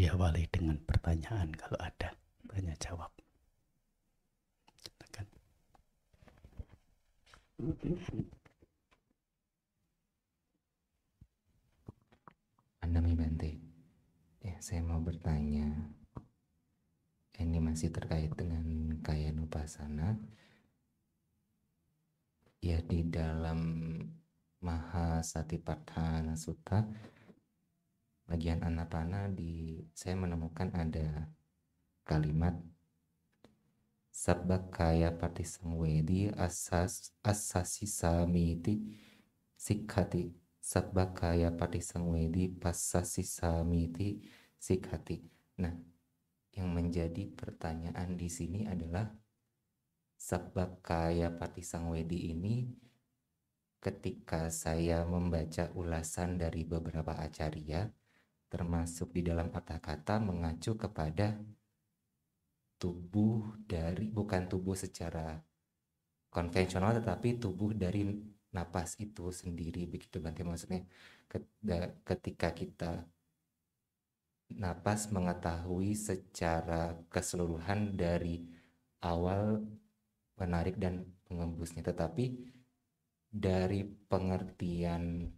diawali dengan pertanyaan kalau ada tanya jawab. Silakan. Andami Bante, ya saya mau bertanya. Ini masih terkait dengan kaya nupasana. Ya di dalam Maha Satipatthana Sutta bagian anapana di saya menemukan ada kalimat pati patisangwedi asas asasi samiti sikhati sabbakaya patisangwedi pasasi samiti sikhati nah yang menjadi pertanyaan di sini adalah sang patisangwedi ini ketika saya membaca ulasan dari beberapa acarya termasuk di dalam kata kata mengacu kepada tubuh dari bukan tubuh secara konvensional tetapi tubuh dari napas itu sendiri begitu Bante maksudnya ketika kita napas mengetahui secara keseluruhan dari awal menarik dan mengembusnya tetapi dari pengertian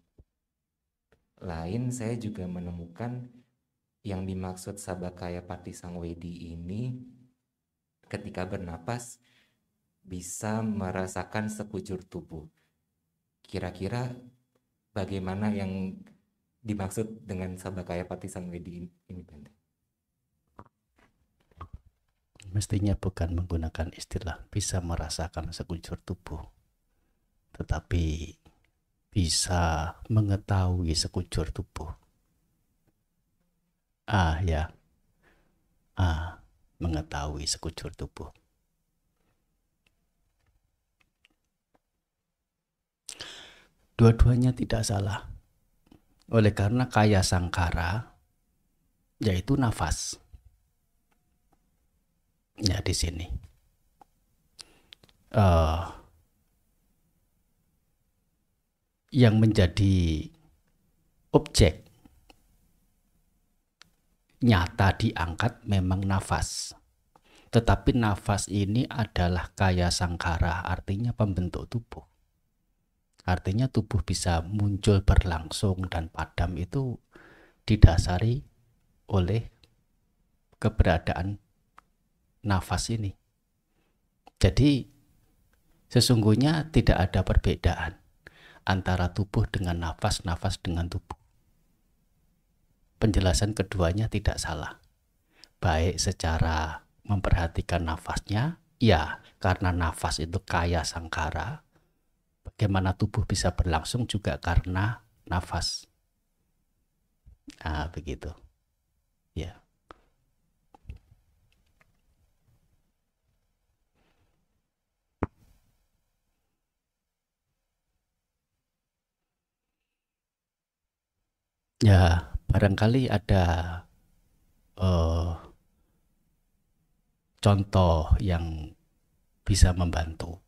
lain saya juga menemukan yang dimaksud Sabakaya pati sang Wedi ini ketika bernapas bisa merasakan sekujur tubuh. Kira-kira bagaimana yang dimaksud dengan Sabakaya pati sang Wedi ini Bante? Mestinya bukan menggunakan istilah bisa merasakan sekujur tubuh, tetapi bisa mengetahui sekujur tubuh. Ah ya, ah mengetahui sekujur tubuh. Dua-duanya tidak salah. Oleh karena kaya sangkara, yaitu nafas. Ya di sini. Uh, yang menjadi objek nyata diangkat memang nafas. Tetapi nafas ini adalah kaya sangkara, artinya pembentuk tubuh. Artinya tubuh bisa muncul berlangsung dan padam itu didasari oleh keberadaan nafas ini. Jadi sesungguhnya tidak ada perbedaan antara tubuh dengan nafas, nafas dengan tubuh. Penjelasan keduanya tidak salah. Baik secara memperhatikan nafasnya, ya karena nafas itu kaya sangkara, bagaimana tubuh bisa berlangsung juga karena nafas. Ah, begitu. Ya, barangkali ada uh, contoh yang bisa membantu.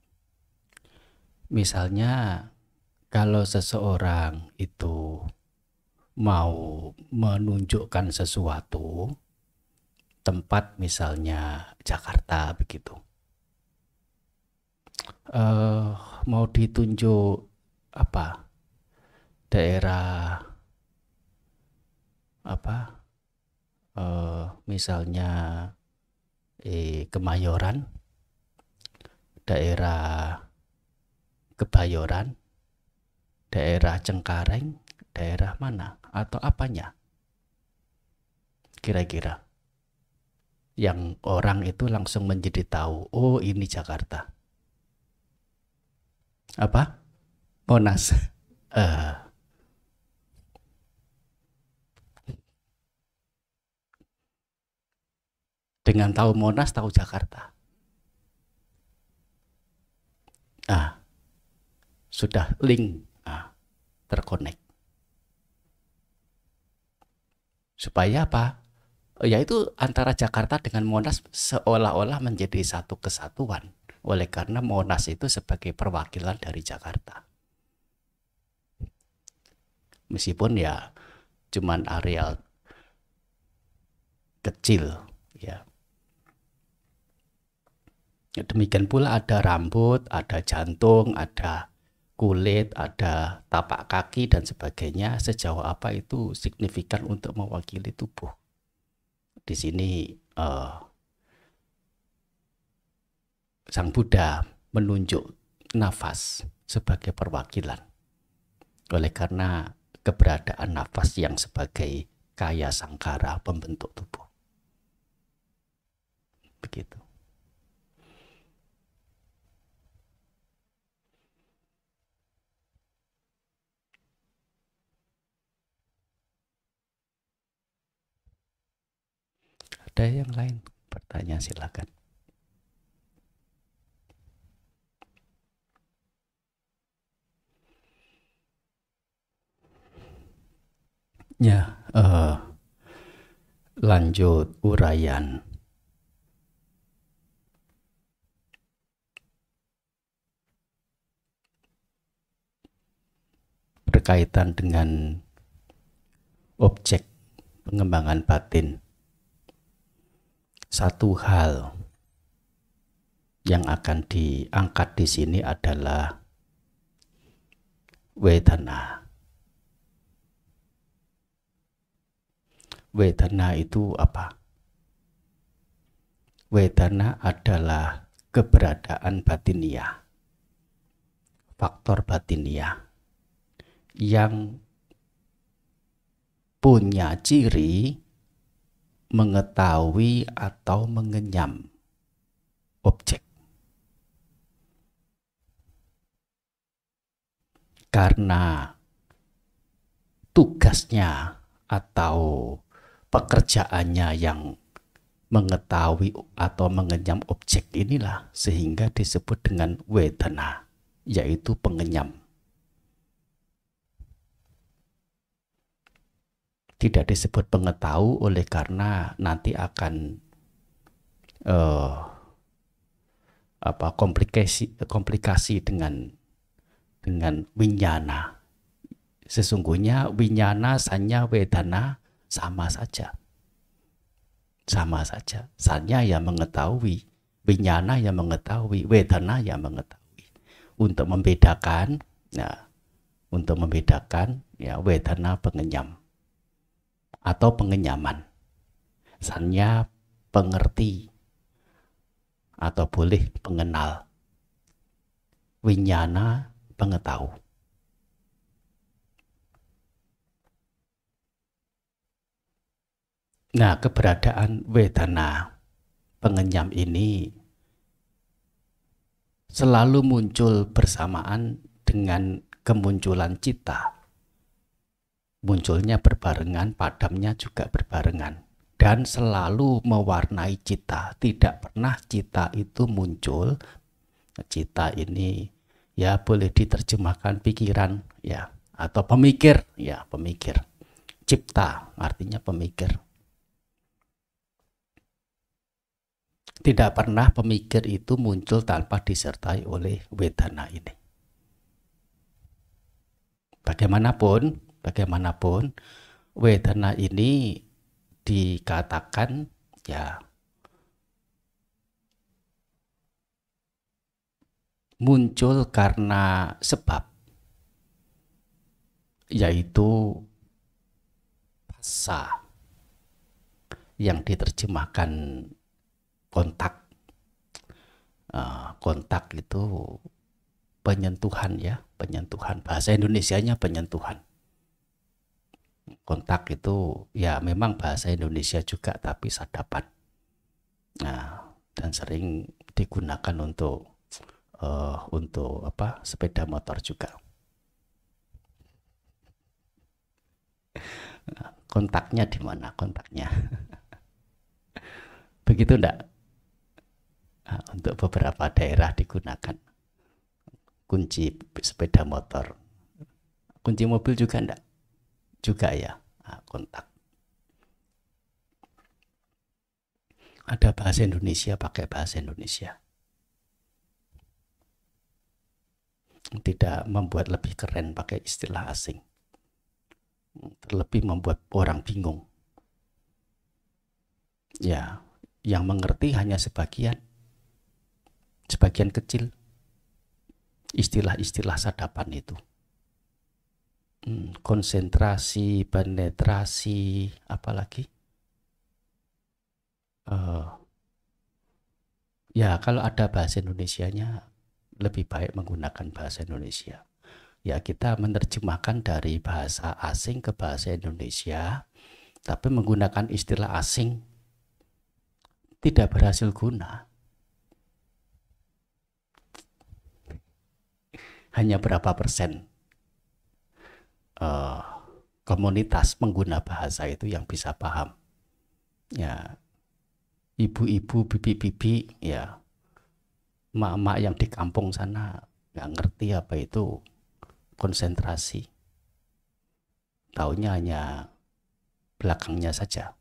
Misalnya, kalau seseorang itu mau menunjukkan sesuatu, tempat misalnya Jakarta begitu, uh, mau ditunjuk apa daerah apa eh, misalnya eh, Kemayoran daerah Kebayoran daerah Cengkareng daerah mana atau apanya kira-kira yang orang itu langsung menjadi tahu oh ini Jakarta apa Monas uh, Dengan tahu Monas, tahu Jakarta. Ah, sudah link ah, terkonek. Supaya apa? Yaitu antara Jakarta dengan Monas seolah-olah menjadi satu kesatuan. Oleh karena Monas itu sebagai perwakilan dari Jakarta. Meskipun ya cuman areal kecil ya Demikian pula ada rambut, ada jantung, ada kulit, ada tapak kaki dan sebagainya. Sejauh apa itu signifikan untuk mewakili tubuh? Di sini uh, Sang Buddha menunjuk nafas sebagai perwakilan. Oleh karena keberadaan nafas yang sebagai kaya sangkara pembentuk tubuh. Begitu. ada yang lain bertanya silakan ya uh, lanjut urayan berkaitan dengan objek pengembangan batin satu hal yang akan diangkat di sini adalah wetana. Wetana itu apa? Wetana adalah keberadaan batinia, faktor batinia yang punya ciri mengetahui atau mengenyam objek. Karena tugasnya atau pekerjaannya yang mengetahui atau mengenyam objek inilah sehingga disebut dengan wedana yaitu pengenyam. tidak disebut pengetahu oleh karena nanti akan uh, apa komplikasi komplikasi dengan dengan winyana sesungguhnya winyana sanya wedana sama saja sama saja sanya yang mengetahui winyana yang mengetahui wedana yang mengetahui untuk membedakan nah untuk membedakan ya wedana pengenyam atau pengenyaman. Sanya pengerti atau boleh pengenal. Winyana pengetahu. Nah, keberadaan wedana pengenyam ini selalu muncul bersamaan dengan kemunculan cita munculnya berbarengan, padamnya juga berbarengan dan selalu mewarnai cita. Tidak pernah cita itu muncul. Cita ini ya boleh diterjemahkan pikiran ya atau pemikir ya pemikir. Cipta artinya pemikir. Tidak pernah pemikir itu muncul tanpa disertai oleh wedana ini. Bagaimanapun, bagaimanapun wedana ini dikatakan ya muncul karena sebab yaitu pasa yang diterjemahkan kontak eh, kontak itu penyentuhan ya penyentuhan bahasa Indonesianya penyentuhan kontak itu ya memang bahasa Indonesia juga tapi sadapan. Nah, dan sering digunakan untuk uh, untuk apa? sepeda motor juga. Kontaknya di mana kontaknya? Begitu ndak Nah, untuk beberapa daerah digunakan kunci sepeda motor. Kunci mobil juga ndak juga ya ah, kontak. Ada bahasa Indonesia, pakai bahasa Indonesia. Tidak membuat lebih keren pakai istilah asing. Terlebih membuat orang bingung. Ya, yang mengerti hanya sebagian. Sebagian kecil. Istilah-istilah sadapan itu. Hmm, konsentrasi, penetrasi, apalagi uh, ya kalau ada bahasa Indonesia-nya lebih baik menggunakan bahasa Indonesia. Ya kita menerjemahkan dari bahasa asing ke bahasa Indonesia, tapi menggunakan istilah asing tidak berhasil guna. Hanya berapa persen uh, komunitas pengguna bahasa itu yang bisa paham. Ya, ibu-ibu, bibi-bibi, ya, mak-mak yang di kampung sana nggak ngerti apa itu konsentrasi. Taunya hanya belakangnya saja.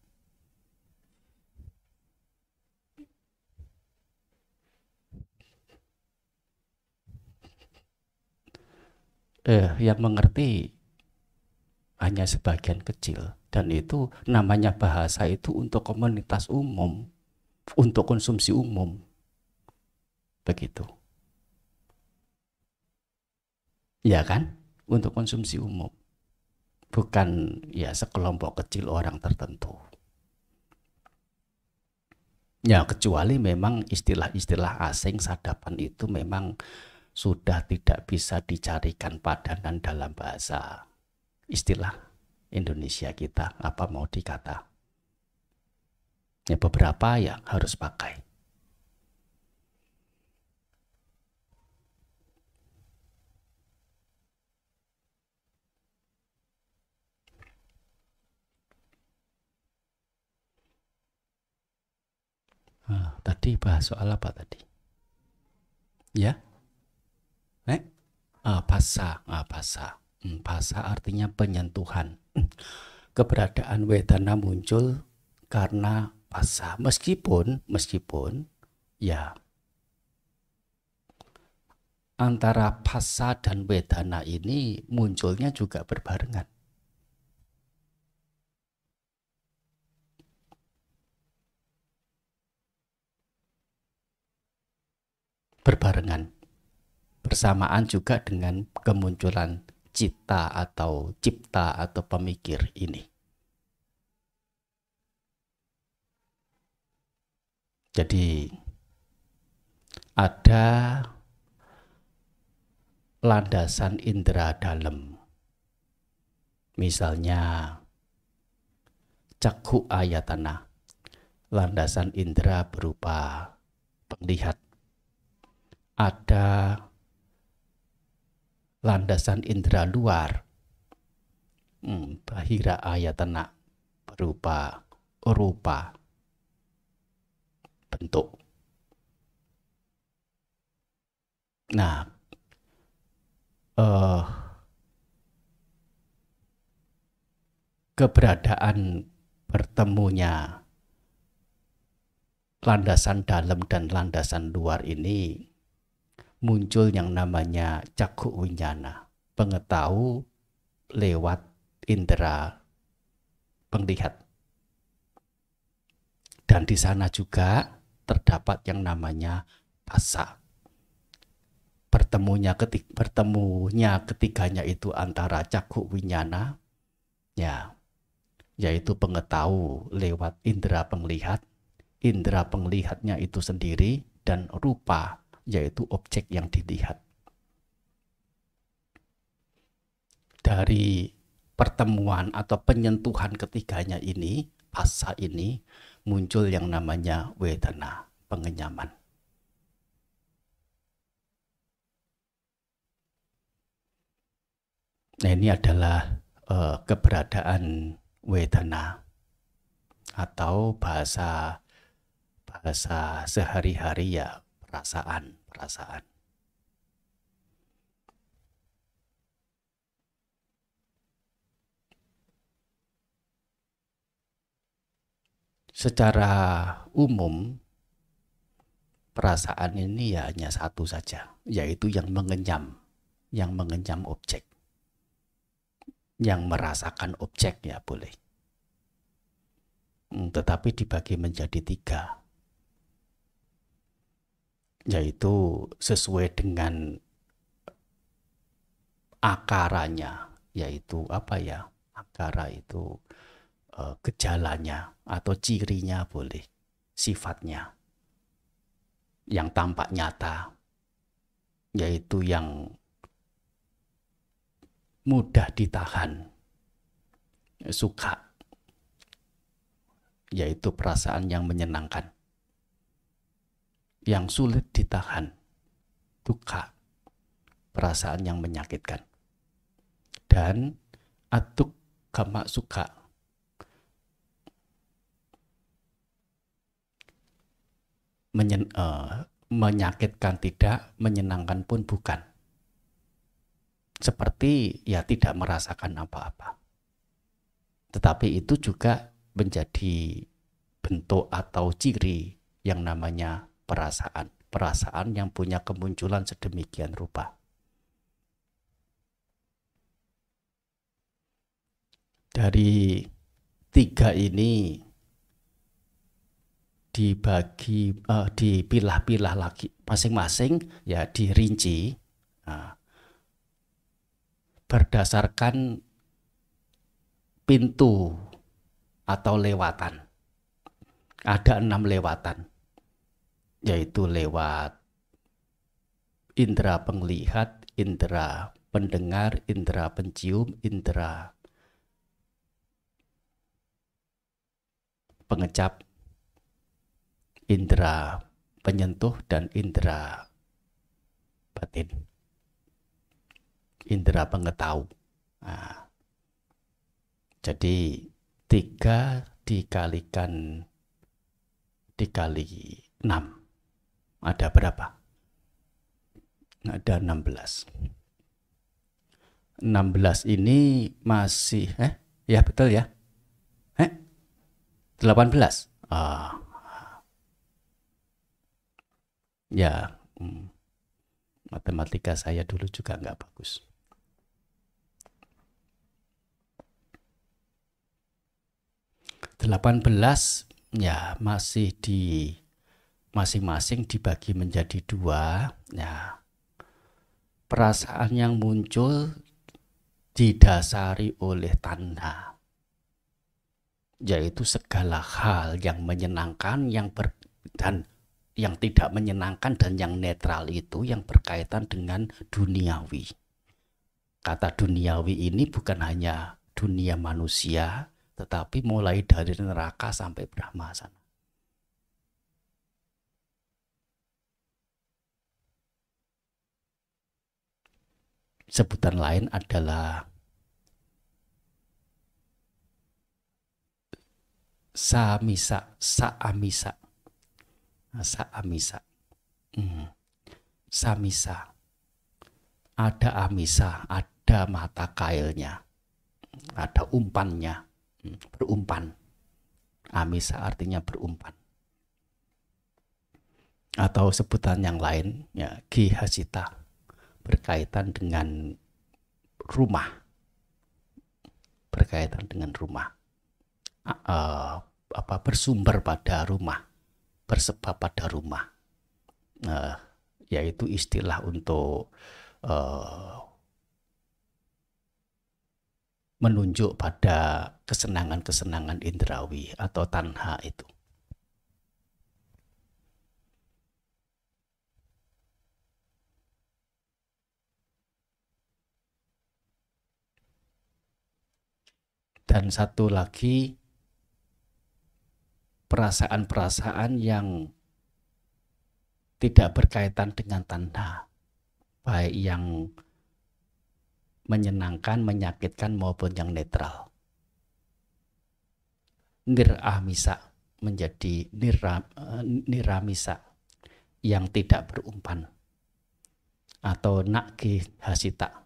eh, yang mengerti hanya sebagian kecil dan itu namanya bahasa itu untuk komunitas umum, untuk konsumsi umum. Begitu. Ya kan? Untuk konsumsi umum. Bukan ya sekelompok kecil orang tertentu. Ya kecuali memang istilah-istilah asing sadapan itu memang sudah tidak bisa dicarikan padanan dalam bahasa istilah Indonesia kita apa mau dikata. Ya beberapa yang harus pakai. Ah, tadi bahas soal apa tadi? Ya? Eh? Ah, bahasa, ah, Bahasa artinya penyentuhan. Keberadaan wedana muncul karena bahasa. Meskipun, meskipun, ya antara pasa dan wedana ini munculnya juga berbarengan. Berbarengan. Bersamaan juga dengan kemunculan cipta atau cipta atau pemikir ini. Jadi ada landasan indera dalam. Misalnya cakku ayatana, landasan indera berupa penglihat. Ada landasan indera luar hmm, bahira ayatana berupa rupa bentuk nah uh, keberadaan bertemunya landasan dalam dan landasan luar ini muncul yang namanya cakuk winyana, pengetahu lewat indera penglihat. Dan di sana juga terdapat yang namanya asa Pertemunya ketik pertemunya ketiganya itu antara cakuk winyana ya yaitu pengetahu lewat indera penglihat, indera penglihatnya itu sendiri dan rupa yaitu objek yang dilihat. Dari pertemuan atau penyentuhan ketiganya ini, fasa ini, muncul yang namanya wedana, pengenyaman. Nah ini adalah uh, keberadaan wedana atau bahasa bahasa sehari-hari ya perasaan, perasaan. Secara umum, perasaan ini ya hanya satu saja, yaitu yang mengenyam, yang mengenyam objek, yang merasakan objek ya boleh. Hmm, tetapi dibagi menjadi tiga, yaitu sesuai dengan akaranya yaitu apa ya akara itu eh, gejalanya atau cirinya boleh sifatnya yang tampak nyata yaitu yang mudah ditahan suka yaitu perasaan yang menyenangkan yang sulit ditahan, duka, perasaan yang menyakitkan. Dan atuk kama suka. Menyen, uh, menyakitkan tidak, menyenangkan pun bukan. Seperti ya tidak merasakan apa-apa. Tetapi itu juga menjadi bentuk atau ciri yang namanya perasaan. Perasaan yang punya kemunculan sedemikian rupa. Dari tiga ini dibagi uh, dipilah-pilah lagi masing-masing ya dirinci nah, berdasarkan pintu atau lewatan ada enam lewatan yaitu lewat indera penglihat, indera pendengar, indera pencium, indera pengecap, indera penyentuh, dan indera batin, indera pengetahu. Nah, jadi tiga dikalikan dikali enam ada berapa? Ada 16. 16 ini masih eh ya betul ya? Eh? 18. Ah. Ya, hmm. matematika saya dulu juga nggak bagus. Delapan belas ya masih di masing-masing dibagi menjadi dua. Ya. Perasaan yang muncul didasari oleh tanda, yaitu segala hal yang menyenangkan yang ber, dan yang tidak menyenangkan dan yang netral itu yang berkaitan dengan duniawi. Kata duniawi ini bukan hanya dunia manusia, tetapi mulai dari neraka sampai Brahma sebutan lain adalah Samisa, Saamisa, nah, Saamisa, hmm. Samisa. Ada amisa, ada mata kailnya, ada umpannya, hmm. berumpan. Amisa artinya berumpan. Atau sebutan yang lain, ya, Gihasita berkaitan dengan rumah berkaitan dengan rumah uh, apa bersumber pada rumah bersebab pada rumah uh, yaitu istilah untuk uh, menunjuk pada kesenangan-kesenangan indrawi atau tanha itu dan satu lagi perasaan-perasaan yang tidak berkaitan dengan tanda, baik yang menyenangkan, menyakitkan maupun yang netral. Niramisa menjadi niramisa eh, yang tidak berumpan atau nakih hasita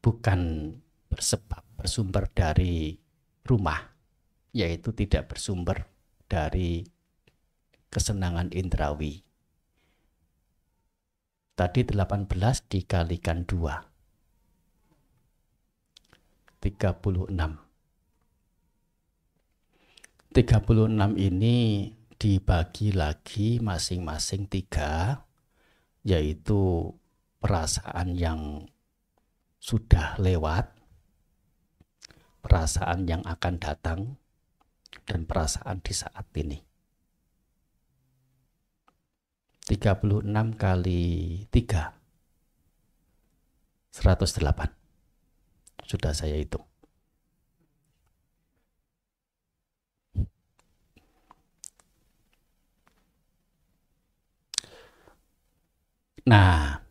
bukan bersebab bersumber dari rumah, yaitu tidak bersumber dari kesenangan indrawi. Tadi 18 dikalikan 2. 36. 36 ini dibagi lagi masing-masing tiga, yaitu perasaan yang sudah lewat, perasaan yang akan datang, dan perasaan di saat ini. 36 kali 3 108 sudah saya hitung Nah,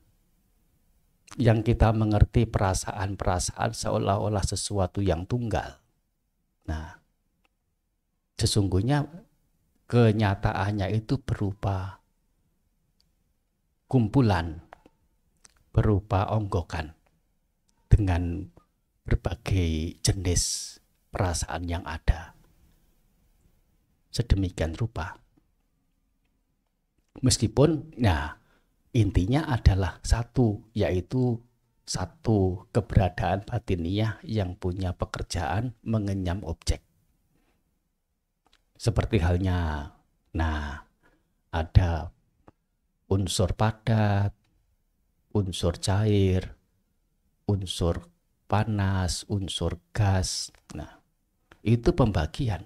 yang kita mengerti perasaan-perasaan seolah-olah sesuatu yang tunggal. Nah, sesungguhnya kenyataannya itu berupa kumpulan, berupa onggokan dengan berbagai jenis perasaan yang ada. Sedemikian rupa. Meskipun, nah, intinya adalah satu, yaitu satu keberadaan batiniah yang punya pekerjaan mengenyam objek. Seperti halnya, nah ada unsur padat, unsur cair, unsur panas, unsur gas. Nah, itu pembagian.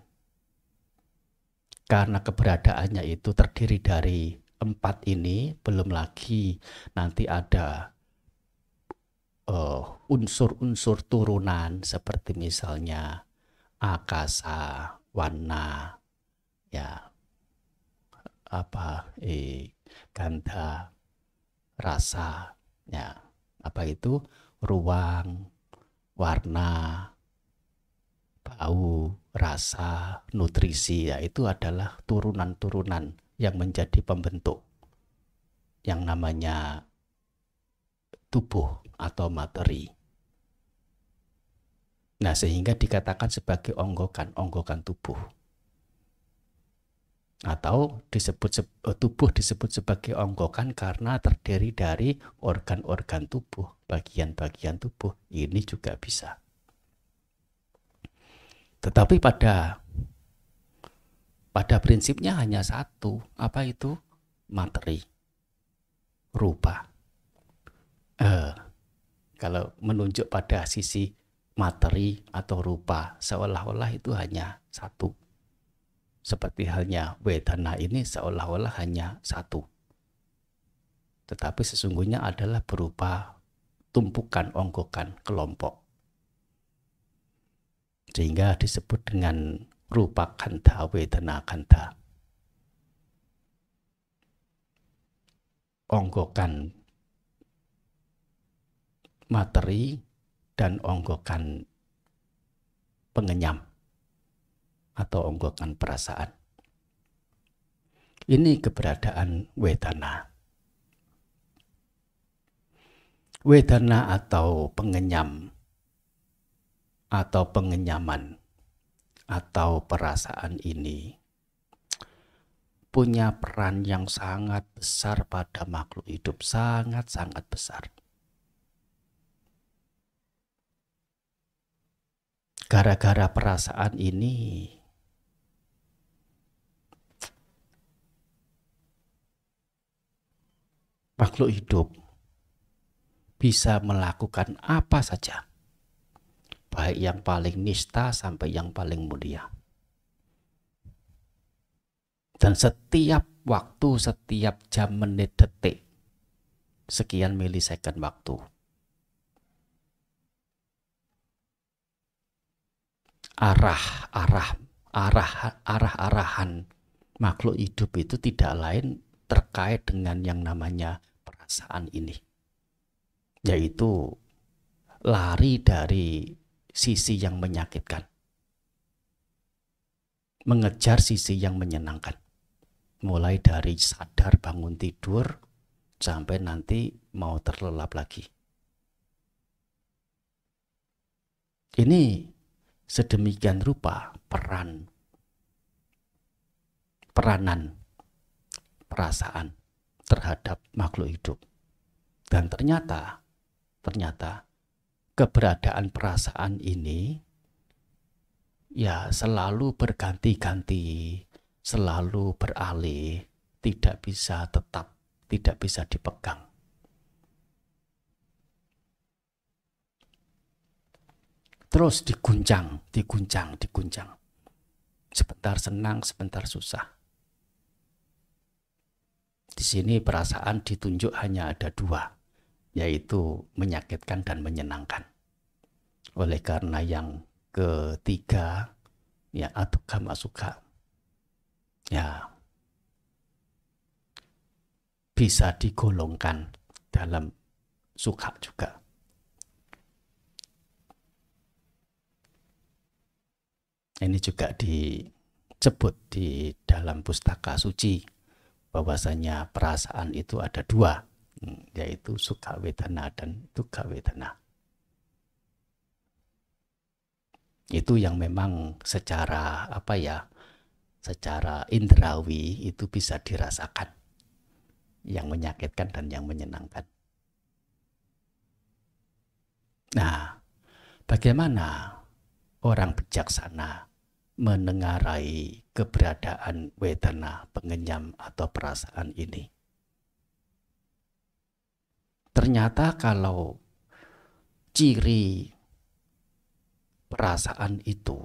Karena keberadaannya itu terdiri dari empat ini belum lagi nanti ada eh, unsur-unsur uh, turunan seperti misalnya akasa, warna, ya apa eh, ganda, rasa, ya apa itu ruang, warna, bau, rasa, nutrisi ya itu adalah turunan-turunan yang menjadi pembentuk yang namanya tubuh atau materi. Nah, sehingga dikatakan sebagai onggokan-onggokan tubuh. Atau disebut eh, tubuh disebut sebagai onggokan karena terdiri dari organ-organ tubuh, bagian-bagian tubuh. Ini juga bisa. Tetapi pada pada prinsipnya hanya satu, apa itu? Materi, rupa. Eh, kalau menunjuk pada sisi materi atau rupa, seolah-olah itu hanya satu. Seperti halnya wedana ini seolah-olah hanya satu. Tetapi sesungguhnya adalah berupa tumpukan onggokan kelompok. Sehingga disebut dengan รูปักขันธาเวทนาขันธา ongkokan materi dan onggokan pengenyam atau onggokan perasaan. Ini keberadaan wedana. Wedana atau pengenyam atau pengenyaman atau perasaan ini punya peran yang sangat besar pada makhluk hidup, sangat-sangat besar. Gara-gara perasaan ini, makhluk hidup bisa melakukan apa saja baik yang paling nista sampai yang paling mulia. Dan setiap waktu, setiap jam, menit, detik, sekian milisecond waktu. Arah, arah, arah, arah, arahan makhluk hidup itu tidak lain terkait dengan yang namanya perasaan ini, yaitu lari dari sisi yang menyakitkan. Mengejar sisi yang menyenangkan. Mulai dari sadar bangun tidur sampai nanti mau terlelap lagi. Ini sedemikian rupa peran peranan perasaan terhadap makhluk hidup. Dan ternyata ternyata keberadaan perasaan ini ya selalu berganti-ganti, selalu beralih, tidak bisa tetap, tidak bisa dipegang. Terus diguncang, diguncang, diguncang. Sebentar senang, sebentar susah. Di sini perasaan ditunjuk hanya ada dua yaitu menyakitkan dan menyenangkan. Oleh karena yang ketiga, ya kama masuka, ya bisa digolongkan dalam suka juga. Ini juga disebut di dalam pustaka suci bahwasanya perasaan itu ada dua, yaitu suka wetana dan duka wetana. Itu yang memang secara apa ya, secara indrawi itu bisa dirasakan yang menyakitkan dan yang menyenangkan. Nah, bagaimana orang bijaksana menengarai keberadaan wedana pengenyam atau perasaan ini? Ternyata kalau ciri perasaan itu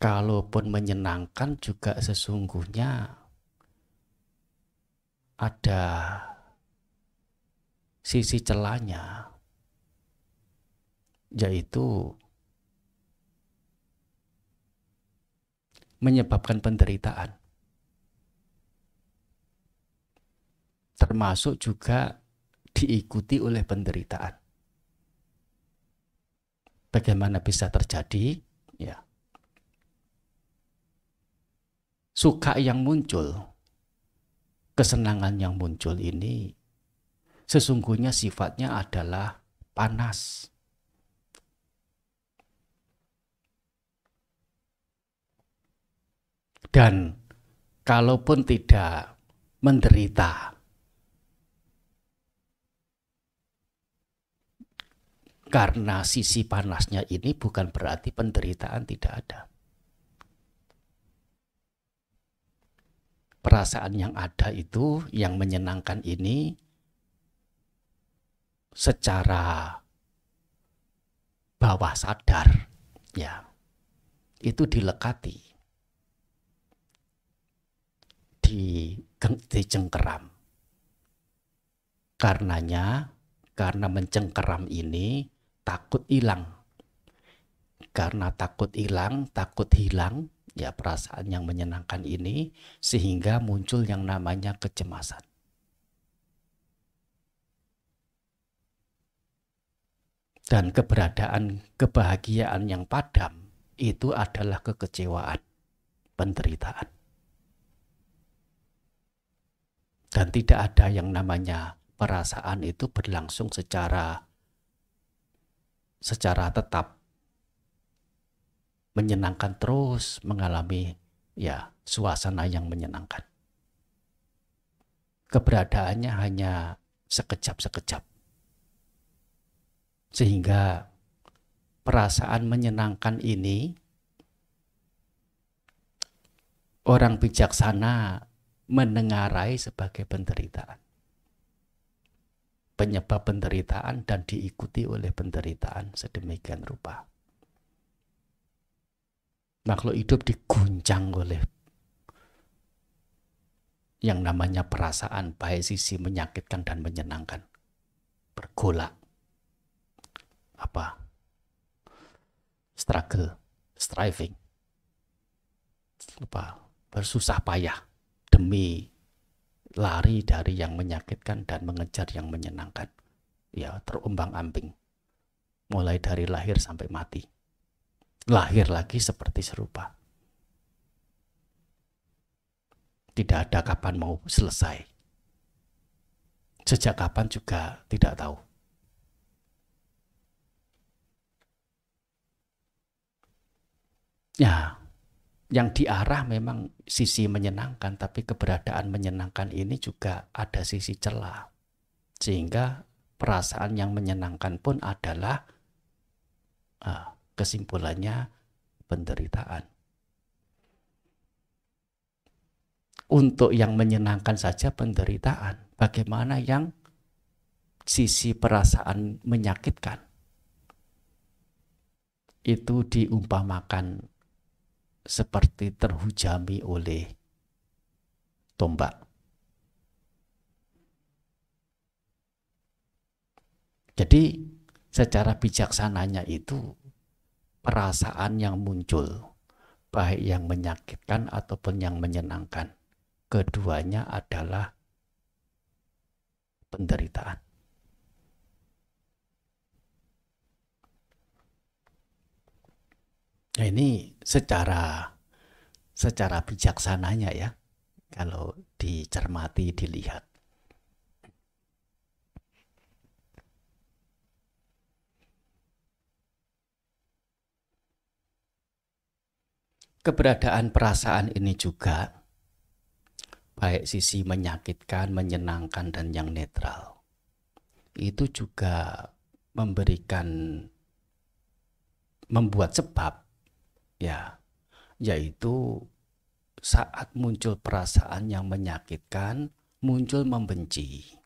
kalaupun menyenangkan juga sesungguhnya ada sisi celahnya yaitu menyebabkan penderitaan termasuk juga diikuti oleh penderitaan. Bagaimana bisa terjadi? Ya. Suka yang muncul, kesenangan yang muncul ini sesungguhnya sifatnya adalah panas. Dan kalaupun tidak menderita, Karena sisi panasnya ini bukan berarti penderitaan tidak ada. Perasaan yang ada itu, yang menyenangkan ini, secara bawah sadar, ya, itu dilekati, di, dijengkeram. Karenanya, karena mencengkeram ini, takut hilang. Karena takut hilang, takut hilang, ya perasaan yang menyenangkan ini sehingga muncul yang namanya kecemasan. Dan keberadaan kebahagiaan yang padam itu adalah kekecewaan, penderitaan. Dan tidak ada yang namanya perasaan itu berlangsung secara secara tetap menyenangkan terus mengalami ya suasana yang menyenangkan. Keberadaannya hanya sekejap-sekejap. Sehingga perasaan menyenangkan ini orang bijaksana menengarai sebagai penderitaan penyebab penderitaan dan diikuti oleh penderitaan sedemikian rupa. Makhluk hidup diguncang oleh yang namanya perasaan baik sisi menyakitkan dan menyenangkan. Bergolak. Apa? Struggle, striving. lupa Bersusah payah demi lari dari yang menyakitkan dan mengejar yang menyenangkan. Ya, terumbang ambing Mulai dari lahir sampai mati. Lahir lagi seperti serupa. Tidak ada kapan mau selesai. Sejak kapan juga tidak tahu. Ya, yang diarah memang sisi menyenangkan, tapi keberadaan menyenangkan ini juga ada sisi celah. Sehingga perasaan yang menyenangkan pun adalah uh, kesimpulannya penderitaan. Untuk yang menyenangkan saja penderitaan. Bagaimana yang sisi perasaan menyakitkan? Itu diumpamakan seperti terhujami oleh tombak. Jadi secara bijaksananya itu perasaan yang muncul baik yang menyakitkan ataupun yang menyenangkan keduanya adalah penderitaan. Nah ini secara secara bijaksananya ya kalau dicermati dilihat. Keberadaan perasaan ini juga baik sisi menyakitkan, menyenangkan dan yang netral. Itu juga memberikan membuat sebab ya yaitu saat muncul perasaan yang menyakitkan muncul membenci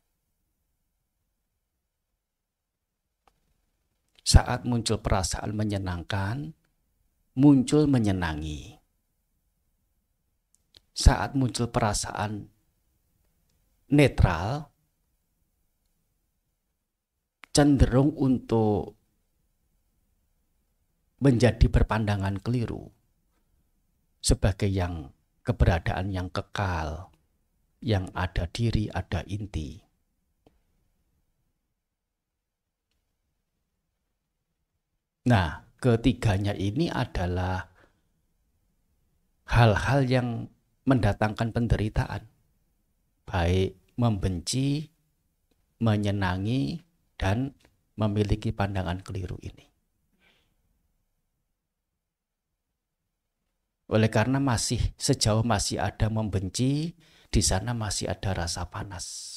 saat muncul perasaan menyenangkan muncul menyenangi saat muncul perasaan netral cenderung untuk menjadi berpandangan keliru sebagai yang keberadaan yang kekal, yang ada diri, ada inti. Nah, ketiganya ini adalah hal-hal yang mendatangkan penderitaan, baik membenci, menyenangi, dan memiliki pandangan keliru ini. Oleh karena masih sejauh masih ada membenci, di sana masih ada rasa panas.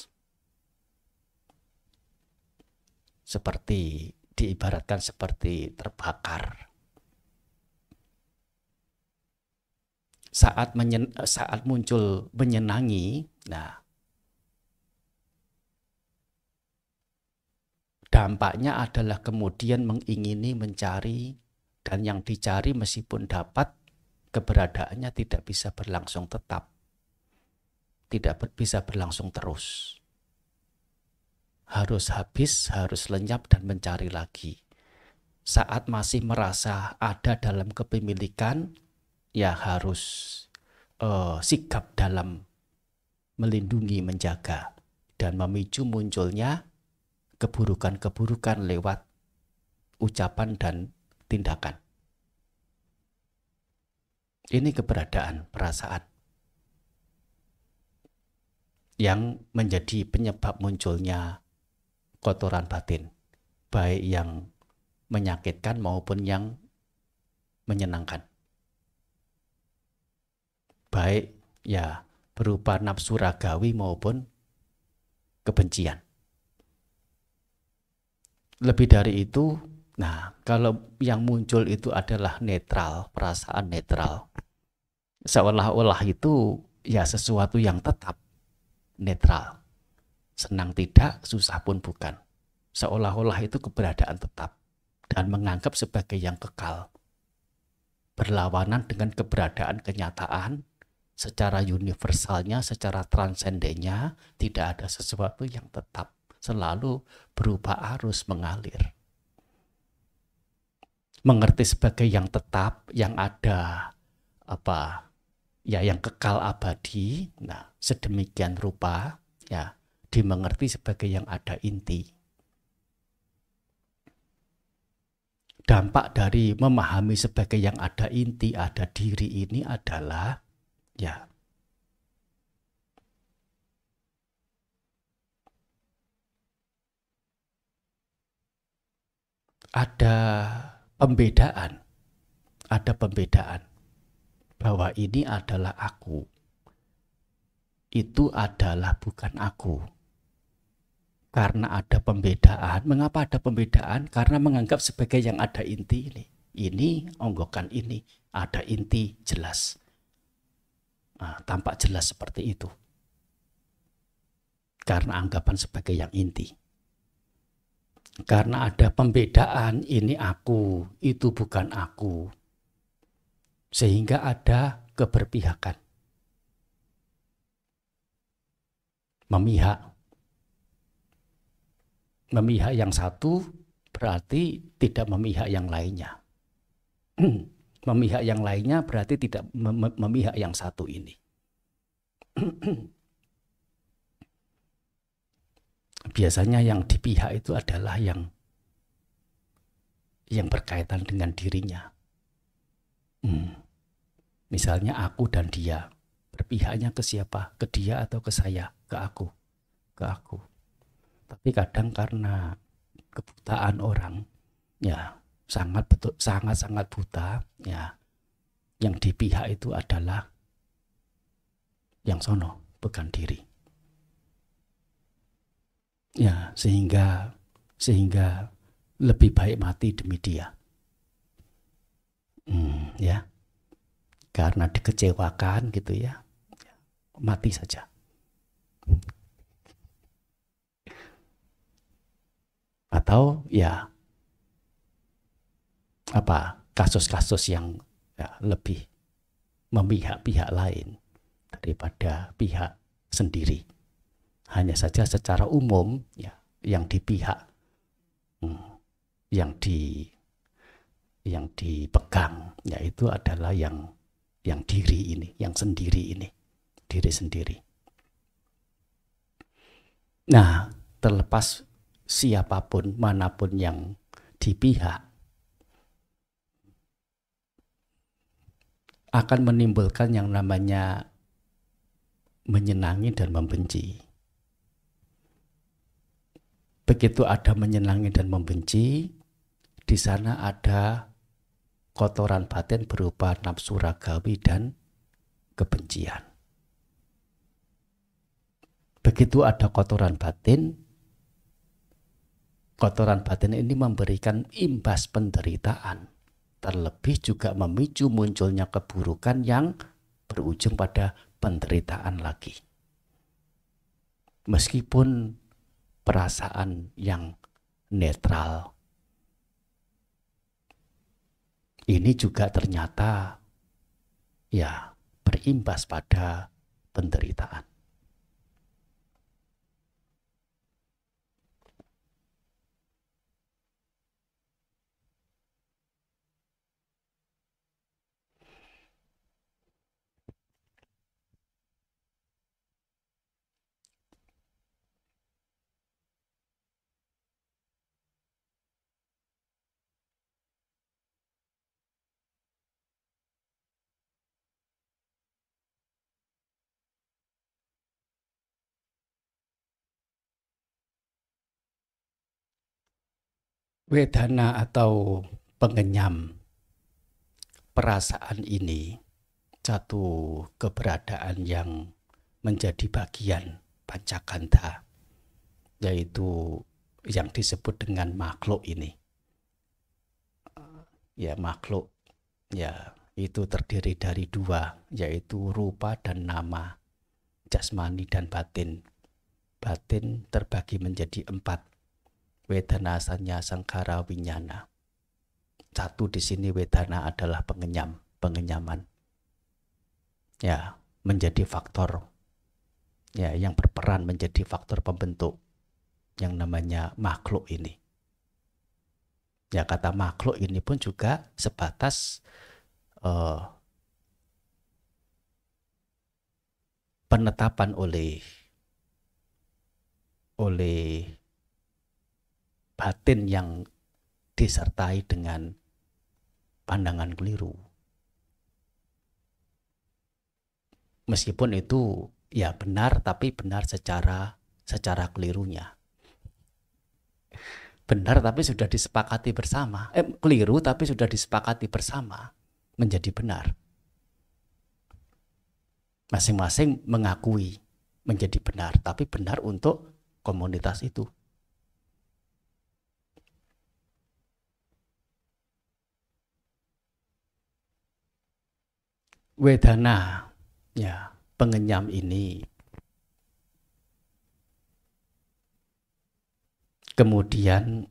Seperti diibaratkan seperti terbakar. Saat menyen, saat muncul menyenangi, nah dampaknya adalah kemudian mengingini, mencari dan yang dicari meskipun dapat keberadaannya tidak bisa berlangsung tetap, tidak ber, bisa berlangsung terus. Harus habis, harus lenyap, dan mencari lagi. Saat masih merasa ada dalam kepemilikan, ya harus uh, eh, sikap dalam melindungi, menjaga, dan memicu munculnya keburukan-keburukan lewat ucapan dan tindakan. Ini keberadaan perasaan yang menjadi penyebab munculnya kotoran batin, baik yang menyakitkan maupun yang menyenangkan. Baik ya berupa nafsu ragawi maupun kebencian. Lebih dari itu, Nah, kalau yang muncul itu adalah netral, perasaan netral. Seolah-olah itu ya sesuatu yang tetap netral. Senang tidak, susah pun bukan. Seolah-olah itu keberadaan tetap dan menganggap sebagai yang kekal. Berlawanan dengan keberadaan kenyataan secara universalnya, secara transendennya, tidak ada sesuatu yang tetap. Selalu berubah arus mengalir mengerti sebagai yang tetap, yang ada apa ya yang kekal abadi. Nah, sedemikian rupa ya dimengerti sebagai yang ada inti. Dampak dari memahami sebagai yang ada inti, ada diri ini adalah ya ada pembedaan. Ada pembedaan bahwa ini adalah aku. Itu adalah bukan aku. Karena ada pembedaan. Mengapa ada pembedaan? Karena menganggap sebagai yang ada inti ini. Ini onggokan ini. Ada inti jelas. Nah, tampak jelas seperti itu. Karena anggapan sebagai yang inti. Karena ada pembedaan, ini aku, itu bukan aku. Sehingga ada keberpihakan. Memihak. Memihak yang satu berarti tidak memihak yang lainnya. memihak yang lainnya berarti tidak memihak yang satu ini. biasanya yang di pihak itu adalah yang yang berkaitan dengan dirinya. Hmm. Misalnya aku dan dia berpihaknya ke siapa? Ke dia atau ke saya? Ke aku, ke aku. Tapi kadang karena kebutaan orang, ya sangat betul, sangat sangat buta, ya yang di pihak itu adalah yang sono bukan diri. Ya, sehingga sehingga lebih baik mati demi dia. Hmm, ya. Karena dikecewakan gitu ya. Mati saja. Atau ya apa kasus-kasus yang ya, lebih memihak pihak lain daripada pihak sendiri hanya saja secara umum ya yang di pihak hmm, yang di yang dipegang yaitu adalah yang yang diri ini, yang sendiri ini, diri sendiri. Nah, terlepas siapapun manapun yang di pihak akan menimbulkan yang namanya menyenangi dan membenci. Begitu ada menyenangi dan membenci, di sana ada kotoran batin berupa nafsu ragawi dan kebencian. Begitu ada kotoran batin, kotoran batin ini memberikan imbas penderitaan, terlebih juga memicu munculnya keburukan yang berujung pada penderitaan lagi. Meskipun perasaan yang netral. Ini juga ternyata ya berimbas pada penderitaan. wedana atau pengenyam perasaan ini satu keberadaan yang menjadi bagian pancakanda yaitu yang disebut dengan makhluk ini ya makhluk ya itu terdiri dari dua yaitu rupa dan nama jasmani dan batin batin terbagi menjadi empat Wedana sanya sangkara winyana. Satu di sini wedana adalah pengenyam, pengenyaman. Ya, menjadi faktor ya yang berperan menjadi faktor pembentuk yang namanya makhluk ini. Ya kata makhluk ini pun juga sebatas uh, penetapan oleh oleh batin yang disertai dengan pandangan keliru. Meskipun itu ya benar tapi benar secara secara kelirunya. Benar tapi sudah disepakati bersama. Eh, keliru tapi sudah disepakati bersama menjadi benar. Masing-masing mengakui menjadi benar, tapi benar untuk komunitas itu. wedana ya pengenyam ini kemudian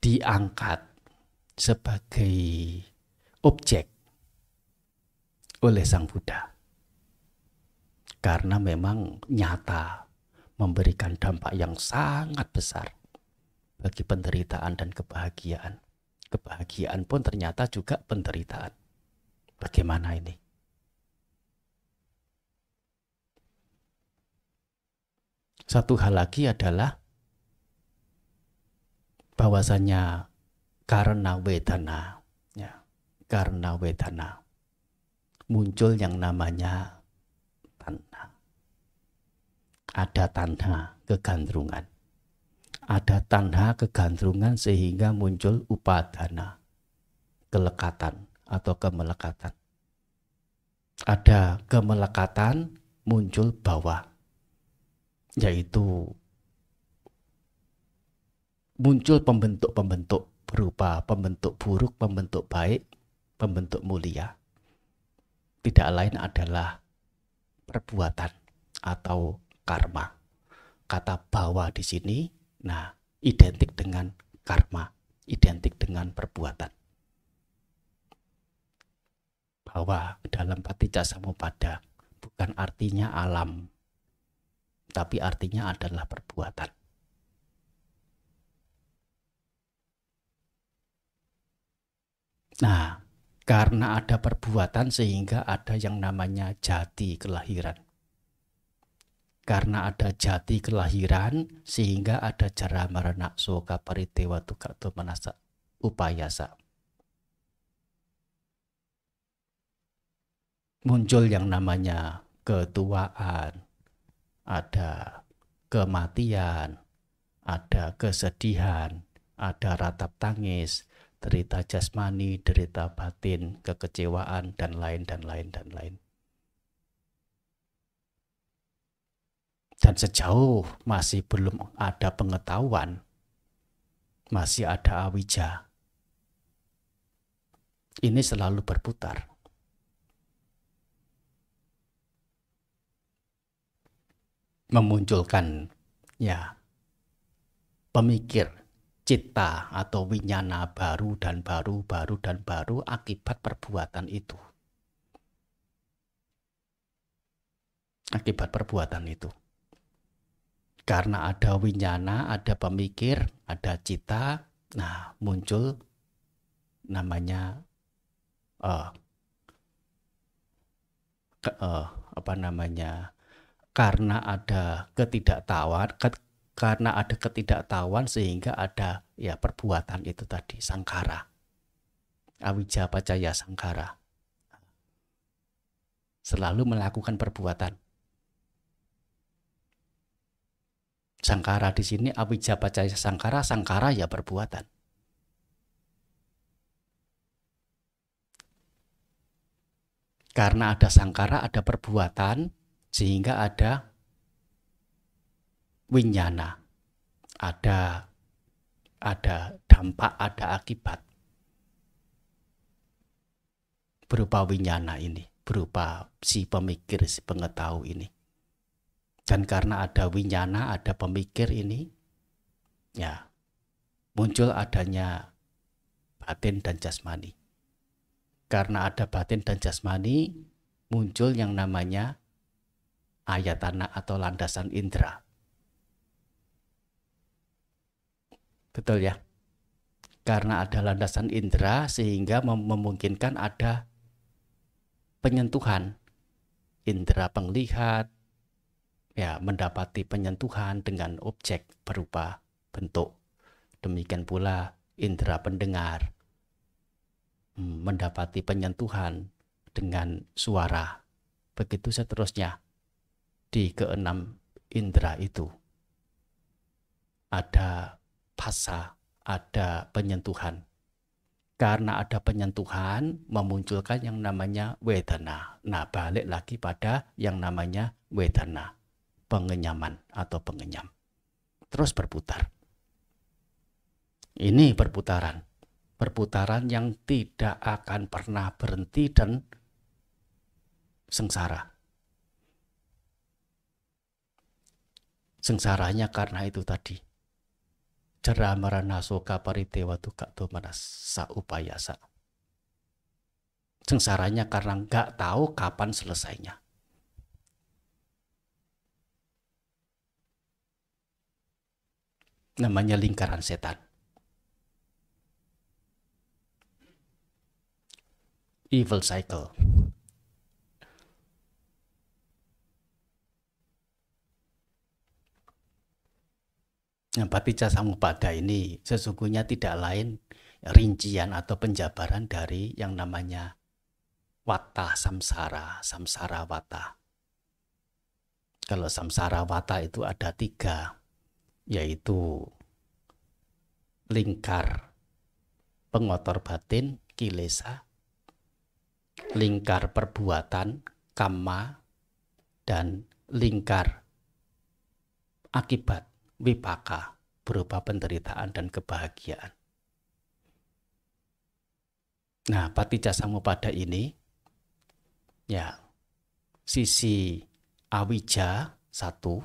diangkat sebagai objek oleh Sang Buddha. Karena memang nyata memberikan dampak yang sangat besar bagi penderitaan dan kebahagiaan kebahagiaan pun ternyata juga penderitaan. Bagaimana ini? Satu hal lagi adalah bahwasanya karena wedana, ya, karena wedana muncul yang namanya tanah. Ada tanah kegandrungan ada tanha kegandrungan sehingga muncul upadana, kelekatan atau kemelekatan. Ada kemelekatan muncul bawah, yaitu muncul pembentuk-pembentuk berupa pembentuk buruk, pembentuk baik, pembentuk mulia. Tidak lain adalah perbuatan atau karma. Kata bawah di sini Nah, identik dengan karma, identik dengan perbuatan. Bahwa dalam jasamu pada bukan artinya alam, tapi artinya adalah perbuatan. Nah, karena ada perbuatan sehingga ada yang namanya jati kelahiran karena ada jati kelahiran sehingga ada cara merenak soka paritewa tu manasa upayasa. Muncul yang namanya ketuaan, ada kematian, ada kesedihan, ada ratap tangis, derita jasmani, derita batin, kekecewaan, dan lain, dan lain, dan lain. Dan sejauh masih belum ada pengetahuan, masih ada awija. Ini selalu berputar. Memunculkan ya pemikir cita atau winyana baru dan baru, baru dan baru akibat perbuatan itu. Akibat perbuatan itu karena ada winyana, ada pemikir, ada cita, nah muncul namanya uh, ke, uh, apa namanya karena ada ketidaktahuan ke, karena ada ketidaktahuan sehingga ada ya perbuatan itu tadi sangkara awija pacaya sangkara selalu melakukan perbuatan Sangkara di sini awija pacaya sangkara, sangkara ya perbuatan. Karena ada sangkara, ada perbuatan, sehingga ada winyana, ada ada dampak, ada akibat berupa winyana ini, berupa si pemikir, si pengetahu ini dan karena ada winyana, ada pemikir ini, ya muncul adanya batin dan jasmani. Karena ada batin dan jasmani, muncul yang namanya ayatana atau landasan indera. Betul ya? Karena ada landasan indera sehingga memungkinkan ada penyentuhan indera penglihat, ya mendapati penyentuhan dengan objek berupa bentuk. Demikian pula indera pendengar hmm, mendapati penyentuhan dengan suara. Begitu seterusnya di keenam indera itu. Ada pasa ada penyentuhan. Karena ada penyentuhan memunculkan yang namanya wedana. Nah, balik lagi pada yang namanya wedana pengenyaman atau pengenyam. Terus berputar. Ini perputaran. Perputaran yang tidak akan pernah berhenti dan sengsara. Sengsaranya karena itu tadi. Jera merana soka paritewa tukak manas sa upayasa. Sengsaranya karena nggak tahu kapan selesainya. namanya lingkaran setan. Evil cycle. Nah, Patija Samupada ini sesungguhnya tidak lain rincian atau penjabaran dari yang namanya wata samsara, samsara wata. Kalau samsara wata itu ada tiga, yaitu lingkar pengotor batin kilesa, lingkar perbuatan kama, dan lingkar akibat wipaka berupa penderitaan dan kebahagiaan. Nah, jasamu pada ini ya sisi awija satu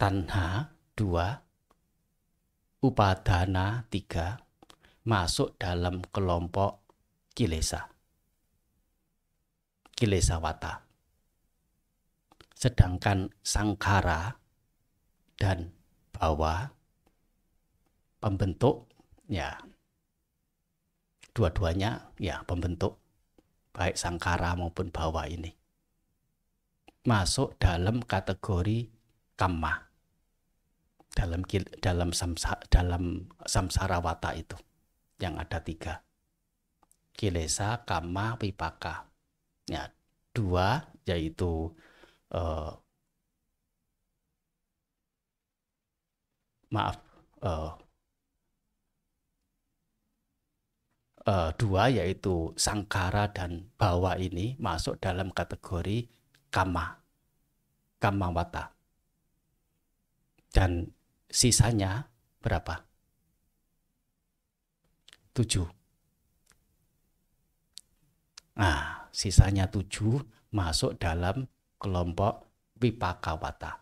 tanha dua, upadana tiga, masuk dalam kelompok kilesa. Kilesa wata. Sedangkan sangkara dan bawa pembentuk ya dua-duanya ya pembentuk baik sangkara maupun bawa ini masuk dalam kategori kamah dalam dalam samsa, dalam samsara wata itu yang ada tiga kilesa kama wipaka ya dua yaitu uh, maaf uh, uh, dua yaitu sangkara dan bawa ini masuk dalam kategori kama kama wata dan sisanya berapa? tujuh Nah, sisanya tujuh masuk dalam kelompok wipakawata.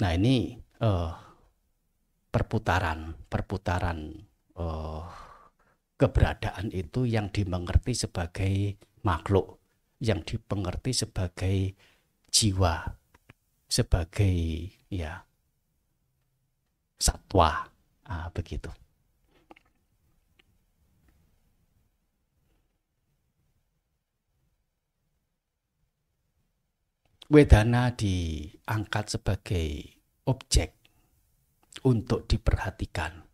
Nah, ini uh, perputaran perputaran uh, keberadaan itu yang dimengerti sebagai makhluk, yang dipengerti sebagai jiwa, sebagai ya satwa ah, begitu. Wedana diangkat sebagai objek untuk diperhatikan,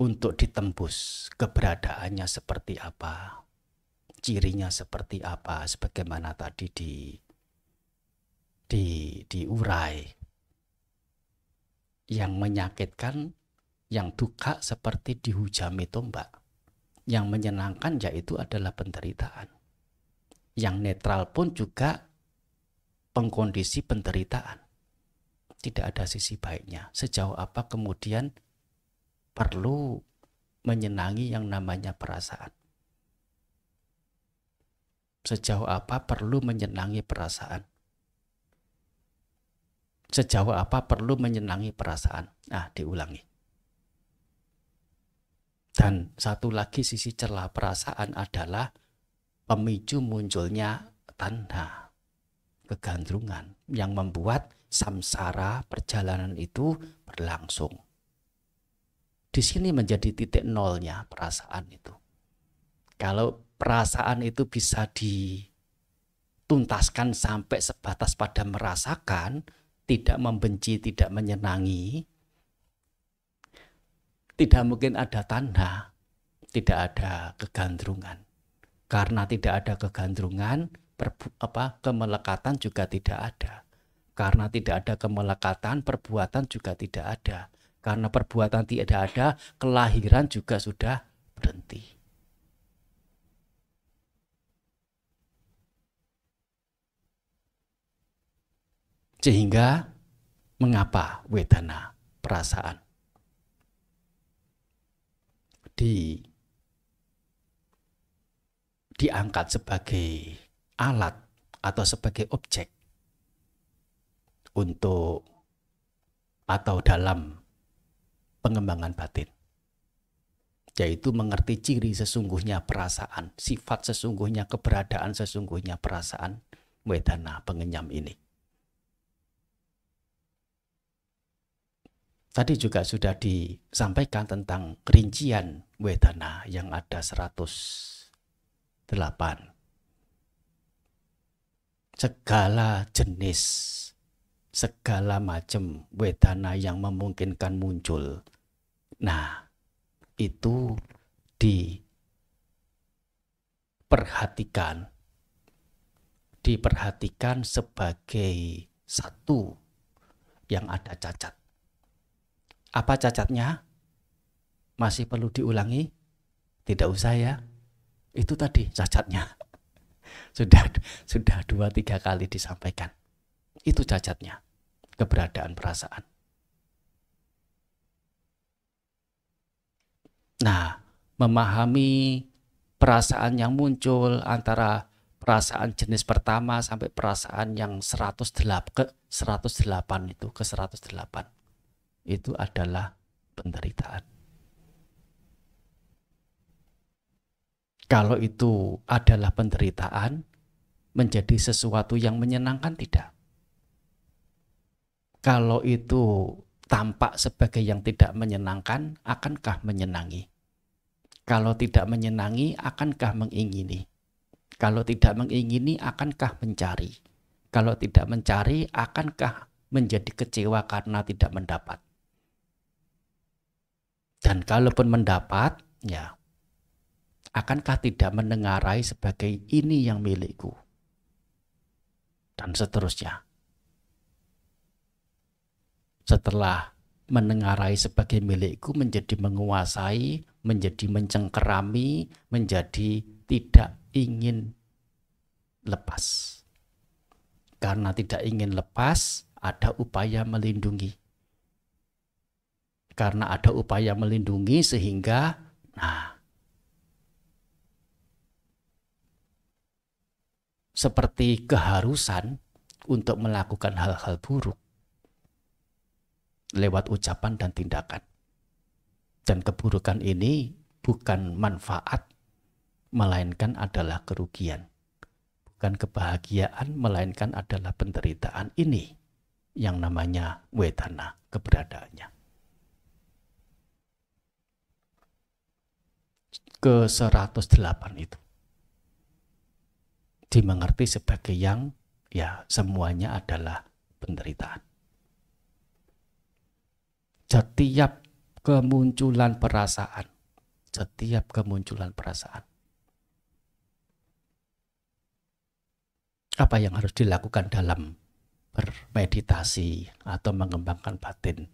untuk ditembus keberadaannya seperti apa, cirinya seperti apa, sebagaimana tadi di di diurai. Yang menyakitkan, yang duka seperti dihujami tombak. Yang menyenangkan yaitu adalah penderitaan. Yang netral pun juga pengkondisi penderitaan. Tidak ada sisi baiknya. Sejauh apa kemudian perlu menyenangi yang namanya perasaan. Sejauh apa perlu menyenangi perasaan? sejauh apa perlu menyenangi perasaan. Nah, diulangi. Dan satu lagi sisi celah perasaan adalah pemicu munculnya tanda kegandrungan yang membuat samsara perjalanan itu berlangsung. Di sini menjadi titik nolnya perasaan itu. Kalau perasaan itu bisa dituntaskan sampai sebatas pada merasakan, tidak membenci, tidak menyenangi, tidak mungkin ada tanda, tidak ada kegandrungan. Karena tidak ada kegandrungan, perbu, apa, kemelekatan juga tidak ada. Karena tidak ada kemelekatan, perbuatan juga tidak ada. Karena perbuatan tidak ada, kelahiran juga sudah berhenti. Sehingga mengapa wedana perasaan di diangkat sebagai alat atau sebagai objek untuk atau dalam pengembangan batin yaitu mengerti ciri sesungguhnya perasaan, sifat sesungguhnya keberadaan sesungguhnya perasaan wedana pengenyam ini. Tadi juga sudah disampaikan tentang kerincian wedana yang ada 108. Segala jenis, segala macam wedana yang memungkinkan muncul. Nah, itu diperhatikan diperhatikan sebagai satu yang ada cacat apa cacatnya? Masih perlu diulangi? Tidak usah ya. Itu tadi cacatnya. sudah sudah dua tiga kali disampaikan. Itu cacatnya. Keberadaan perasaan. Nah, memahami perasaan yang muncul antara perasaan jenis pertama sampai perasaan yang 108 ke 108 itu ke 108 itu adalah penderitaan. Kalau itu adalah penderitaan, menjadi sesuatu yang menyenangkan tidak? Kalau itu tampak sebagai yang tidak menyenangkan, akankah menyenangi? Kalau tidak menyenangi, akankah mengingini? Kalau tidak mengingini, akankah mencari? Kalau tidak mencari, akankah menjadi kecewa karena tidak mendapat? Dan kalaupun mendapat, ya, akankah tidak mendengarai sebagai ini yang milikku? Dan seterusnya. Setelah mendengarai sebagai milikku menjadi menguasai, menjadi mencengkerami, menjadi tidak ingin lepas. Karena tidak ingin lepas, ada upaya melindungi karena ada upaya melindungi sehingga nah seperti keharusan untuk melakukan hal-hal buruk lewat ucapan dan tindakan. Dan keburukan ini bukan manfaat melainkan adalah kerugian. Bukan kebahagiaan melainkan adalah penderitaan ini yang namanya wetana keberadaannya. ke-108 itu. Dimengerti sebagai yang ya semuanya adalah penderitaan. Setiap kemunculan perasaan, setiap kemunculan perasaan. Apa yang harus dilakukan dalam bermeditasi atau mengembangkan batin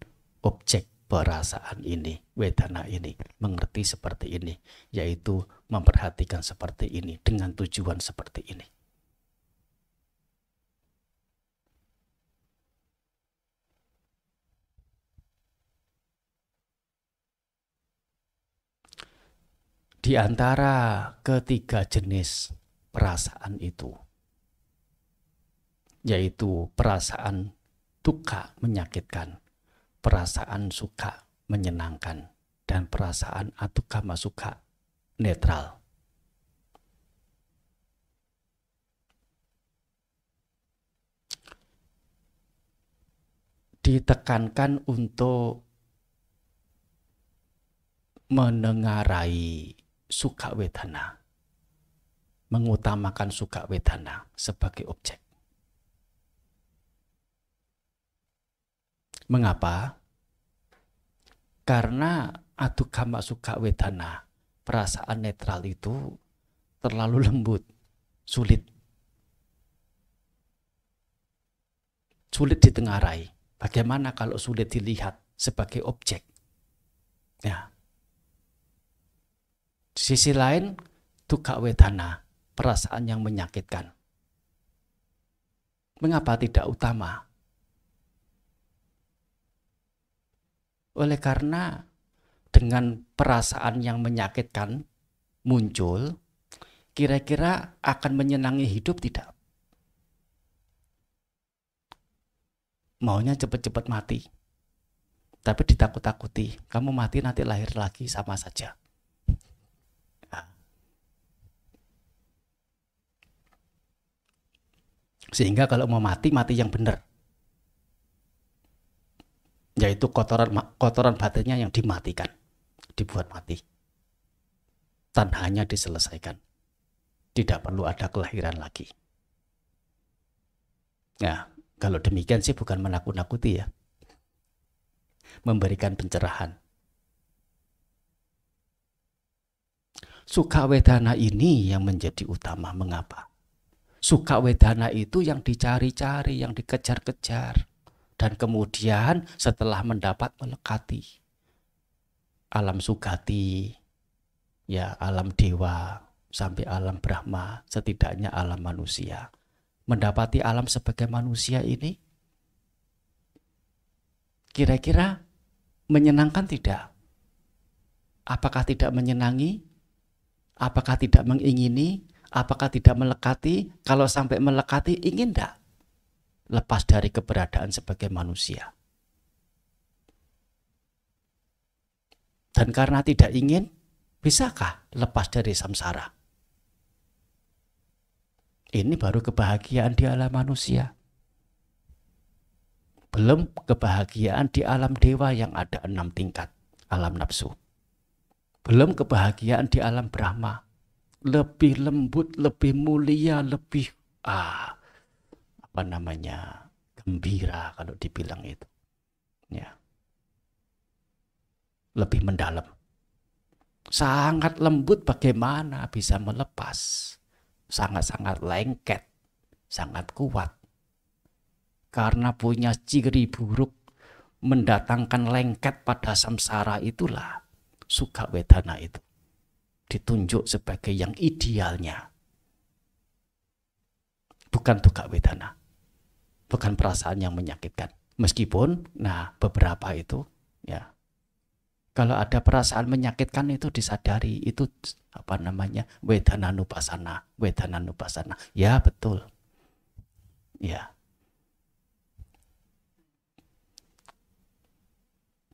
objek perasaan ini, wedana ini, mengerti seperti ini, yaitu memperhatikan seperti ini dengan tujuan seperti ini. Di antara ketiga jenis perasaan itu, yaitu perasaan duka menyakitkan, perasaan suka menyenangkan dan perasaan atau kama suka netral. Ditekankan untuk menengarai suka wedana, mengutamakan suka wedana sebagai objek. Mengapa? Karena kama suka wedana, perasaan netral itu terlalu lembut, sulit. Sulit ditengarai. Bagaimana kalau sulit dilihat sebagai objek? Ya. Di sisi lain, duka wedana, perasaan yang menyakitkan. Mengapa tidak utama? Oleh karena dengan perasaan yang menyakitkan muncul, kira-kira akan menyenangi hidup tidak? Maunya cepat-cepat mati. Tapi ditakut-takuti, kamu mati nanti lahir lagi sama saja. Sehingga kalau mau mati, mati yang benar yaitu kotoran kotoran batinnya yang dimatikan, dibuat mati. Tanhanya diselesaikan. Tidak perlu ada kelahiran lagi. Nah, kalau demikian sih bukan menakut-nakuti ya. Memberikan pencerahan. Suka ini yang menjadi utama. Mengapa? Suka itu yang dicari-cari, yang dikejar-kejar dan kemudian setelah mendapat melekati alam sugati ya alam dewa sampai alam brahma setidaknya alam manusia mendapati alam sebagai manusia ini kira-kira menyenangkan tidak apakah tidak menyenangi apakah tidak mengingini apakah tidak melekati kalau sampai melekati ingin tidak lepas dari keberadaan sebagai manusia. Dan karena tidak ingin, bisakah lepas dari samsara? Ini baru kebahagiaan di alam manusia. Belum kebahagiaan di alam dewa yang ada enam tingkat alam nafsu. Belum kebahagiaan di alam Brahma. Lebih lembut, lebih mulia, lebih ah, apa namanya gembira kalau dibilang itu ya lebih mendalam sangat lembut bagaimana bisa melepas sangat-sangat lengket sangat kuat karena punya ciri buruk mendatangkan lengket pada samsara itulah suka wedana itu ditunjuk sebagai yang idealnya bukan tukak wedana bukan perasaan yang menyakitkan. Meskipun, nah beberapa itu ya kalau ada perasaan menyakitkan itu disadari itu apa namanya wedana nupasana. ya betul ya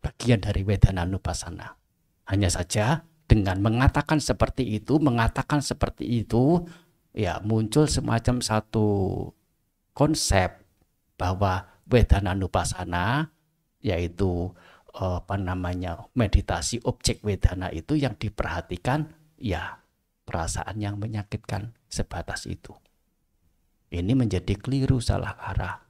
bagian dari nupasana. hanya saja dengan mengatakan seperti itu mengatakan seperti itu ya muncul semacam satu konsep bahwa wedana nupasana yaitu eh, apa namanya meditasi objek wedana itu yang diperhatikan ya perasaan yang menyakitkan sebatas itu. Ini menjadi keliru salah arah.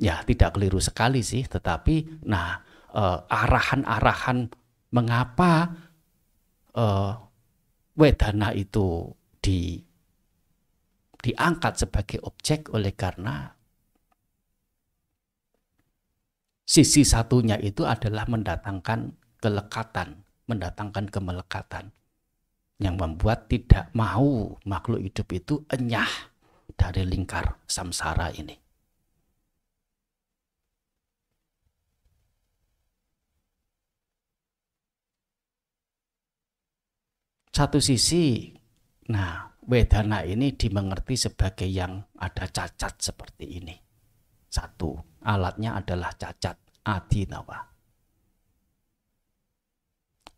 Ya, tidak keliru sekali sih, tetapi nah eh, arahan-arahan eh, mengapa eh, wedana itu di diangkat sebagai objek oleh karena sisi satunya itu adalah mendatangkan kelekatan, mendatangkan kemelekatan yang membuat tidak mau makhluk hidup itu enyah dari lingkar samsara ini. Satu sisi, nah wedana ini dimengerti sebagai yang ada cacat seperti ini. Satu, alatnya adalah cacat. Adinawa.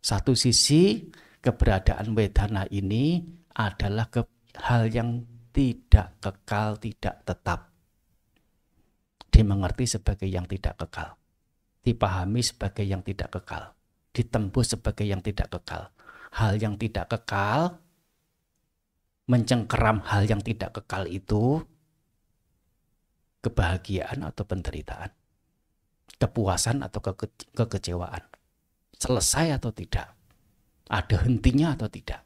Satu sisi keberadaan wedana ini adalah ke hal yang tidak kekal, tidak tetap. Dimengerti sebagai yang tidak kekal. Dipahami sebagai yang tidak kekal. Ditembus sebagai yang tidak kekal. Hal yang tidak kekal, mencengkeram hal yang tidak kekal itu, kebahagiaan atau penderitaan kepuasan atau keke kekecewaan. Selesai atau tidak? Ada hentinya atau tidak?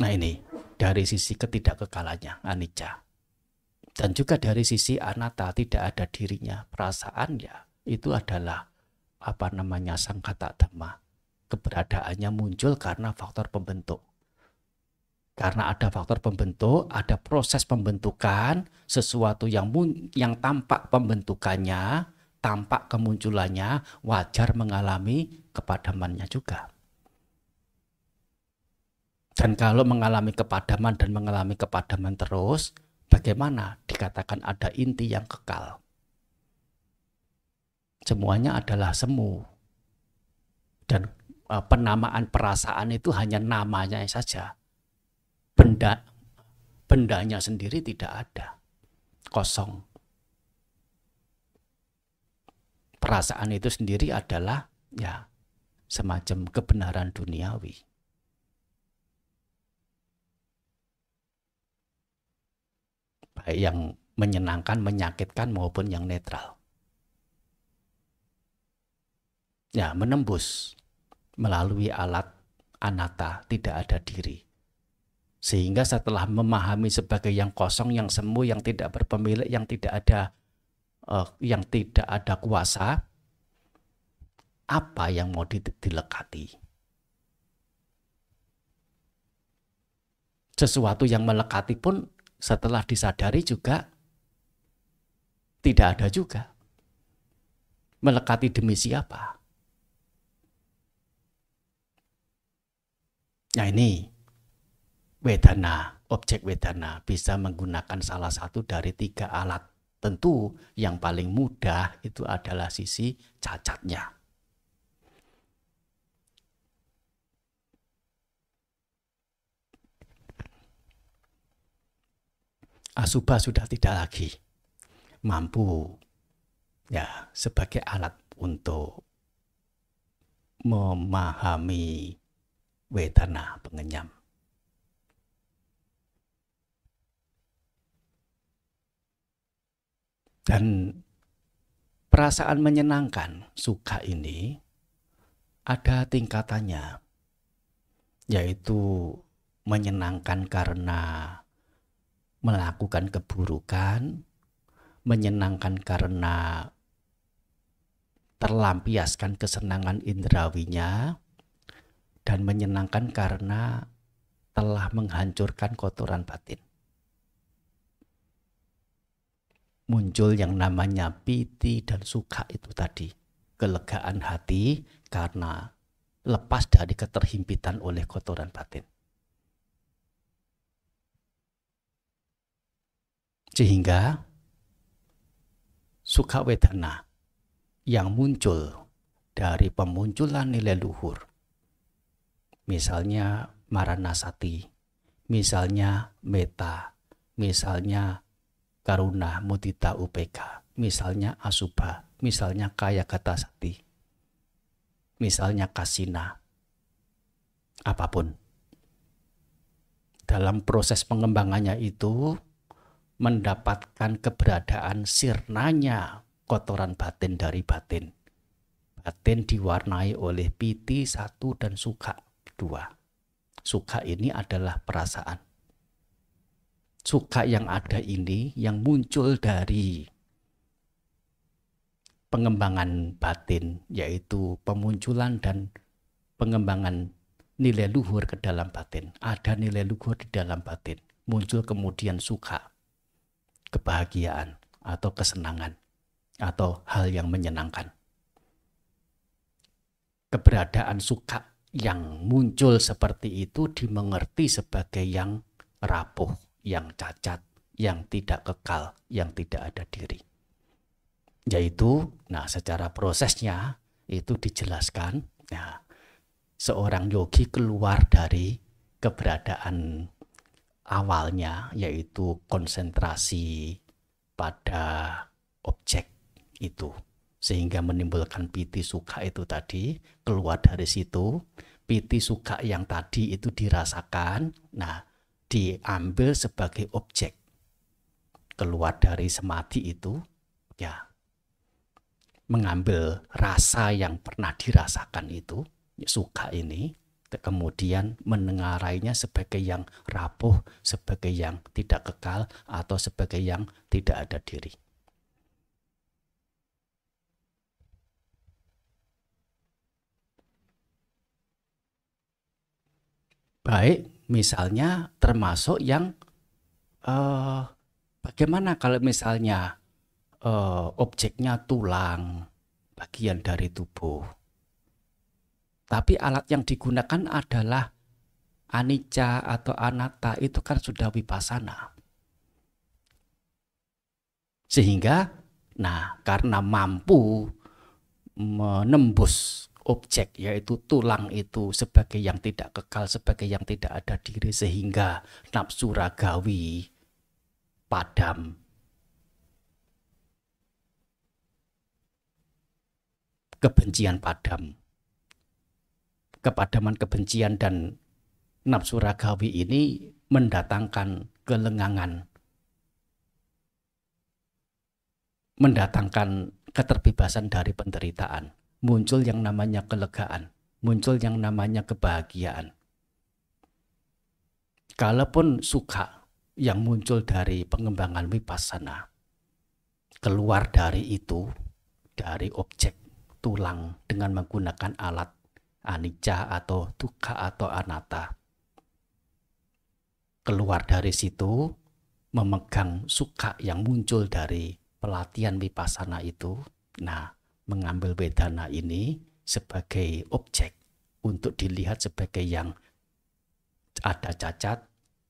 Nah ini dari sisi ketidakkekalannya anicca. Dan juga dari sisi anata tidak ada dirinya, perasaan ya itu adalah apa namanya sang sangkata dhamma. Keberadaannya muncul karena faktor pembentuk. Karena ada faktor pembentuk, ada proses pembentukan, sesuatu yang yang tampak pembentukannya, tampak kemunculannya, wajar mengalami kepadamannya juga. Dan kalau mengalami kepadaman dan mengalami kepadaman terus, bagaimana dikatakan ada inti yang kekal? Semuanya adalah semu. Dan e, penamaan perasaan itu hanya namanya saja benda bendanya sendiri tidak ada. Kosong. Perasaan itu sendiri adalah ya semacam kebenaran duniawi. Baik yang menyenangkan, menyakitkan maupun yang netral. Ya, menembus melalui alat anata tidak ada diri. Sehingga setelah memahami sebagai yang kosong, yang semu, yang tidak berpemilik, yang tidak ada uh, yang tidak ada kuasa, apa yang mau dilekati? Sesuatu yang melekati pun setelah disadari juga tidak ada juga. Melekati demi siapa? Nah ini wedana, objek wedana bisa menggunakan salah satu dari tiga alat. Tentu yang paling mudah itu adalah sisi cacatnya. Asuba sudah tidak lagi mampu ya sebagai alat untuk memahami wetana pengenyam. Dan perasaan menyenangkan, suka ini ada tingkatannya, yaitu menyenangkan karena melakukan keburukan, menyenangkan karena terlampiaskan kesenangan indrawinya, dan menyenangkan karena telah menghancurkan kotoran batin. muncul yang namanya piti dan suka itu tadi. Kelegaan hati karena lepas dari keterhimpitan oleh kotoran batin. Sehingga suka wedana yang muncul dari pemunculan nilai luhur. Misalnya Maranasati, misalnya Meta, misalnya karuna mudita UPK, misalnya asuba, misalnya kaya kata sati, misalnya kasina, apapun. Dalam proses pengembangannya itu mendapatkan keberadaan sirnanya kotoran batin dari batin. Batin diwarnai oleh piti satu dan suka dua. Suka ini adalah perasaan suka yang ada ini yang muncul dari pengembangan batin yaitu pemunculan dan pengembangan nilai luhur ke dalam batin. Ada nilai luhur di dalam batin. Muncul kemudian suka, kebahagiaan atau kesenangan atau hal yang menyenangkan. Keberadaan suka yang muncul seperti itu dimengerti sebagai yang rapuh yang cacat, yang tidak kekal, yang tidak ada diri. Yaitu, nah secara prosesnya itu dijelaskan, nah, seorang yogi keluar dari keberadaan awalnya yaitu konsentrasi pada objek itu sehingga menimbulkan piti suka itu tadi keluar dari situ piti suka yang tadi itu dirasakan nah diambil sebagai objek keluar dari semati itu ya mengambil rasa yang pernah dirasakan itu suka ini kemudian mendengarainya sebagai yang rapuh, sebagai yang tidak kekal, atau sebagai yang tidak ada diri. Baik, misalnya termasuk yang uh, bagaimana kalau misalnya uh, objeknya tulang bagian dari tubuh tapi alat yang digunakan adalah anicca atau anatta itu kan sudah wipasana sehingga nah karena mampu menembus objek yaitu tulang itu sebagai yang tidak kekal, sebagai yang tidak ada diri sehingga nafsu ragawi padam. Kebencian padam. Kepadaman kebencian dan nafsu ragawi ini mendatangkan kelengangan. Mendatangkan keterbebasan dari penderitaan muncul yang namanya kelegaan, muncul yang namanya kebahagiaan. Kalaupun suka yang muncul dari pengembangan wipasana, keluar dari itu, dari objek tulang dengan menggunakan alat anicca atau tuka atau anata, Keluar dari situ, memegang suka yang muncul dari pelatihan wipasana itu. Nah, mengambil wedana ini sebagai objek untuk dilihat sebagai yang ada cacat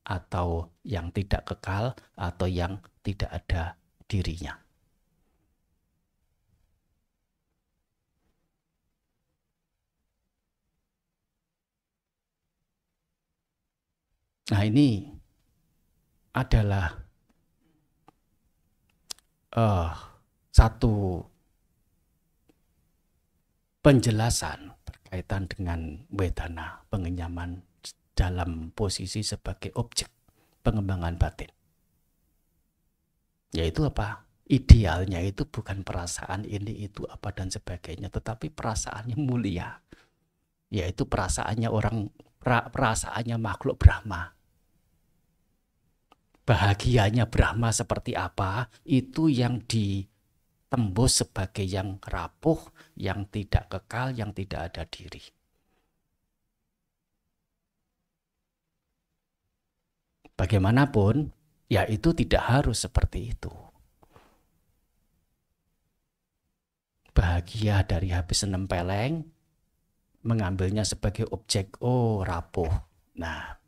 atau yang tidak kekal atau yang tidak ada dirinya. Nah, ini adalah uh, satu penjelasan berkaitan dengan wedana pengenyaman dalam posisi sebagai objek pengembangan batin. Yaitu apa? Idealnya itu bukan perasaan ini itu apa dan sebagainya, tetapi perasaannya mulia. Yaitu perasaannya orang perasaannya makhluk Brahma. Bahagianya Brahma seperti apa? Itu yang di tembus sebagai yang rapuh, yang tidak kekal, yang tidak ada diri. Bagaimanapun, ya itu tidak harus seperti itu. Bahagia dari habis enam peleng, mengambilnya sebagai objek, oh rapuh. Nah,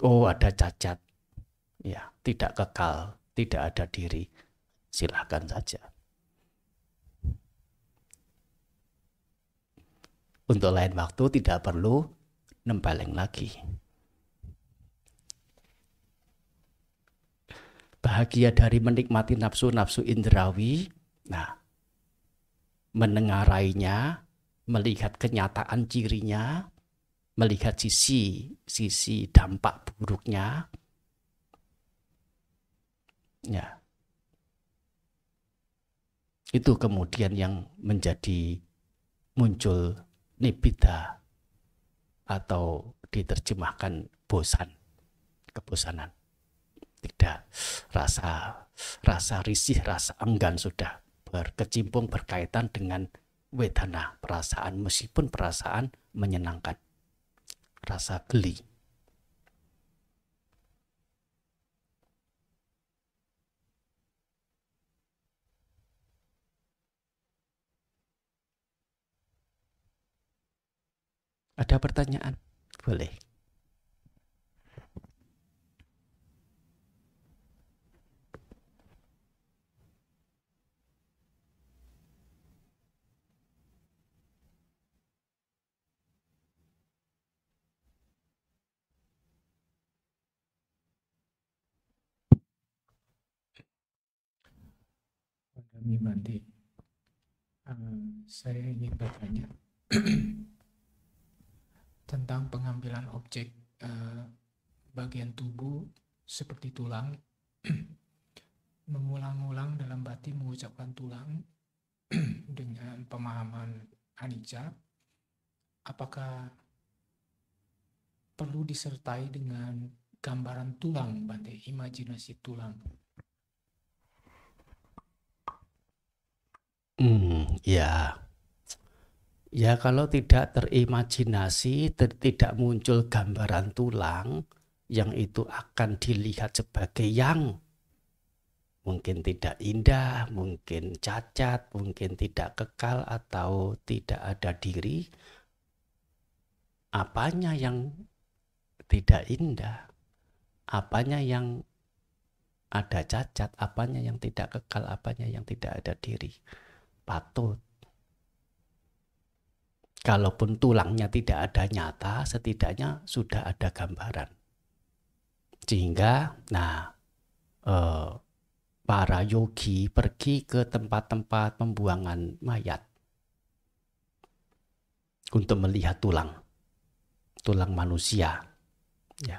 oh ada cacat, ya tidak kekal, tidak ada diri silahkan saja. Untuk lain waktu tidak perlu nempeleng lagi. Bahagia dari menikmati nafsu-nafsu indrawi, nah, menengarainya, melihat kenyataan cirinya, melihat sisi sisi dampak buruknya. Ya. Itu kemudian yang menjadi muncul nibida atau diterjemahkan bosan, kebosanan. Tidak rasa rasa risih, rasa enggan sudah berkecimpung berkaitan dengan wedana, perasaan meskipun perasaan menyenangkan. Rasa geli, Ada pertanyaan? Boleh. Kami mandi. Uh, saya ingin bertanya. tentang pengambilan objek eh, bagian tubuh seperti tulang, mengulang-ulang dalam batin mengucapkan tulang dengan pemahaman anicca, apakah perlu disertai dengan gambaran tulang, Bante, imajinasi tulang? Hmm, ya. Ya kalau tidak terimajinasi, tidak muncul gambaran tulang, yang itu akan dilihat sebagai yang mungkin tidak indah, mungkin cacat, mungkin tidak kekal atau tidak ada diri. Apanya yang tidak indah? Apanya yang ada cacat? Apanya yang tidak kekal? Apanya yang tidak ada diri? Patut Kalaupun tulangnya tidak ada nyata, setidaknya sudah ada gambaran. Sehingga, nah, eh, para yogi pergi ke tempat-tempat pembuangan mayat untuk melihat tulang, tulang manusia, ya.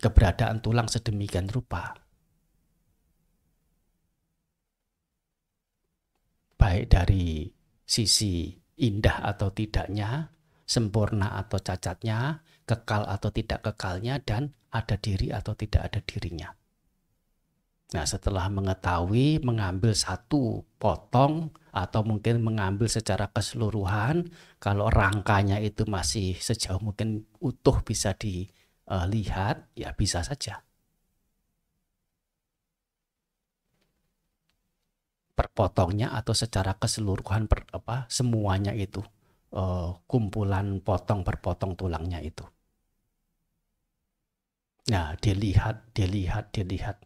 Keberadaan tulang sedemikian rupa baik dari sisi indah atau tidaknya, sempurna atau cacatnya, kekal atau tidak kekalnya, dan ada diri atau tidak ada dirinya. Nah, setelah mengetahui, mengambil satu potong atau mungkin mengambil secara keseluruhan, kalau rangkanya itu masih sejauh mungkin utuh bisa dilihat, ya bisa saja. perpotongnya atau secara keseluruhan per, apa semuanya itu uh, kumpulan potong perpotong tulangnya itu. Nah, dilihat, dilihat, dilihat.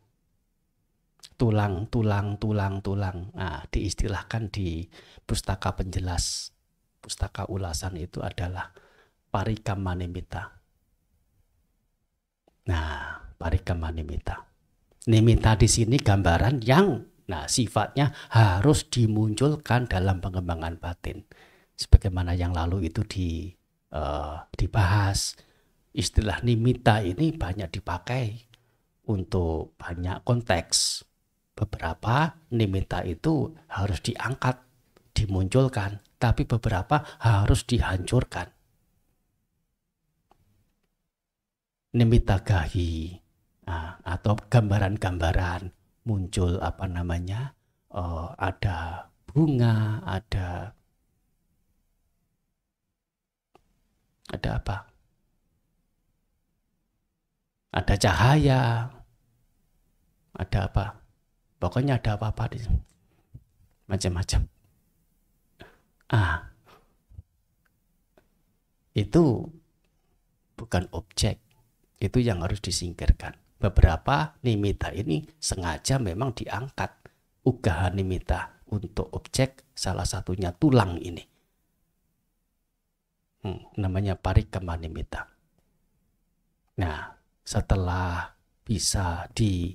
Tulang, tulang, tulang, tulang. Nah, diistilahkan di pustaka penjelas. Pustaka ulasan itu adalah manimita. Nah, manimita, Nimita di sini gambaran yang Nah, sifatnya harus dimunculkan dalam pengembangan batin. Sebagaimana yang lalu itu di uh, dibahas, istilah nimita ini banyak dipakai untuk banyak konteks. Beberapa nimita itu harus diangkat, dimunculkan, tapi beberapa harus dihancurkan. Nimita gahi ah, atau gambaran-gambaran muncul apa namanya uh, ada bunga ada ada apa ada cahaya ada apa pokoknya ada apa-apa di macam-macam ah itu bukan objek itu yang harus disingkirkan beberapa nimita ini sengaja memang diangkat ugaha nimita untuk objek salah satunya tulang ini. Hmm, namanya parikama nimita. Nah, setelah bisa di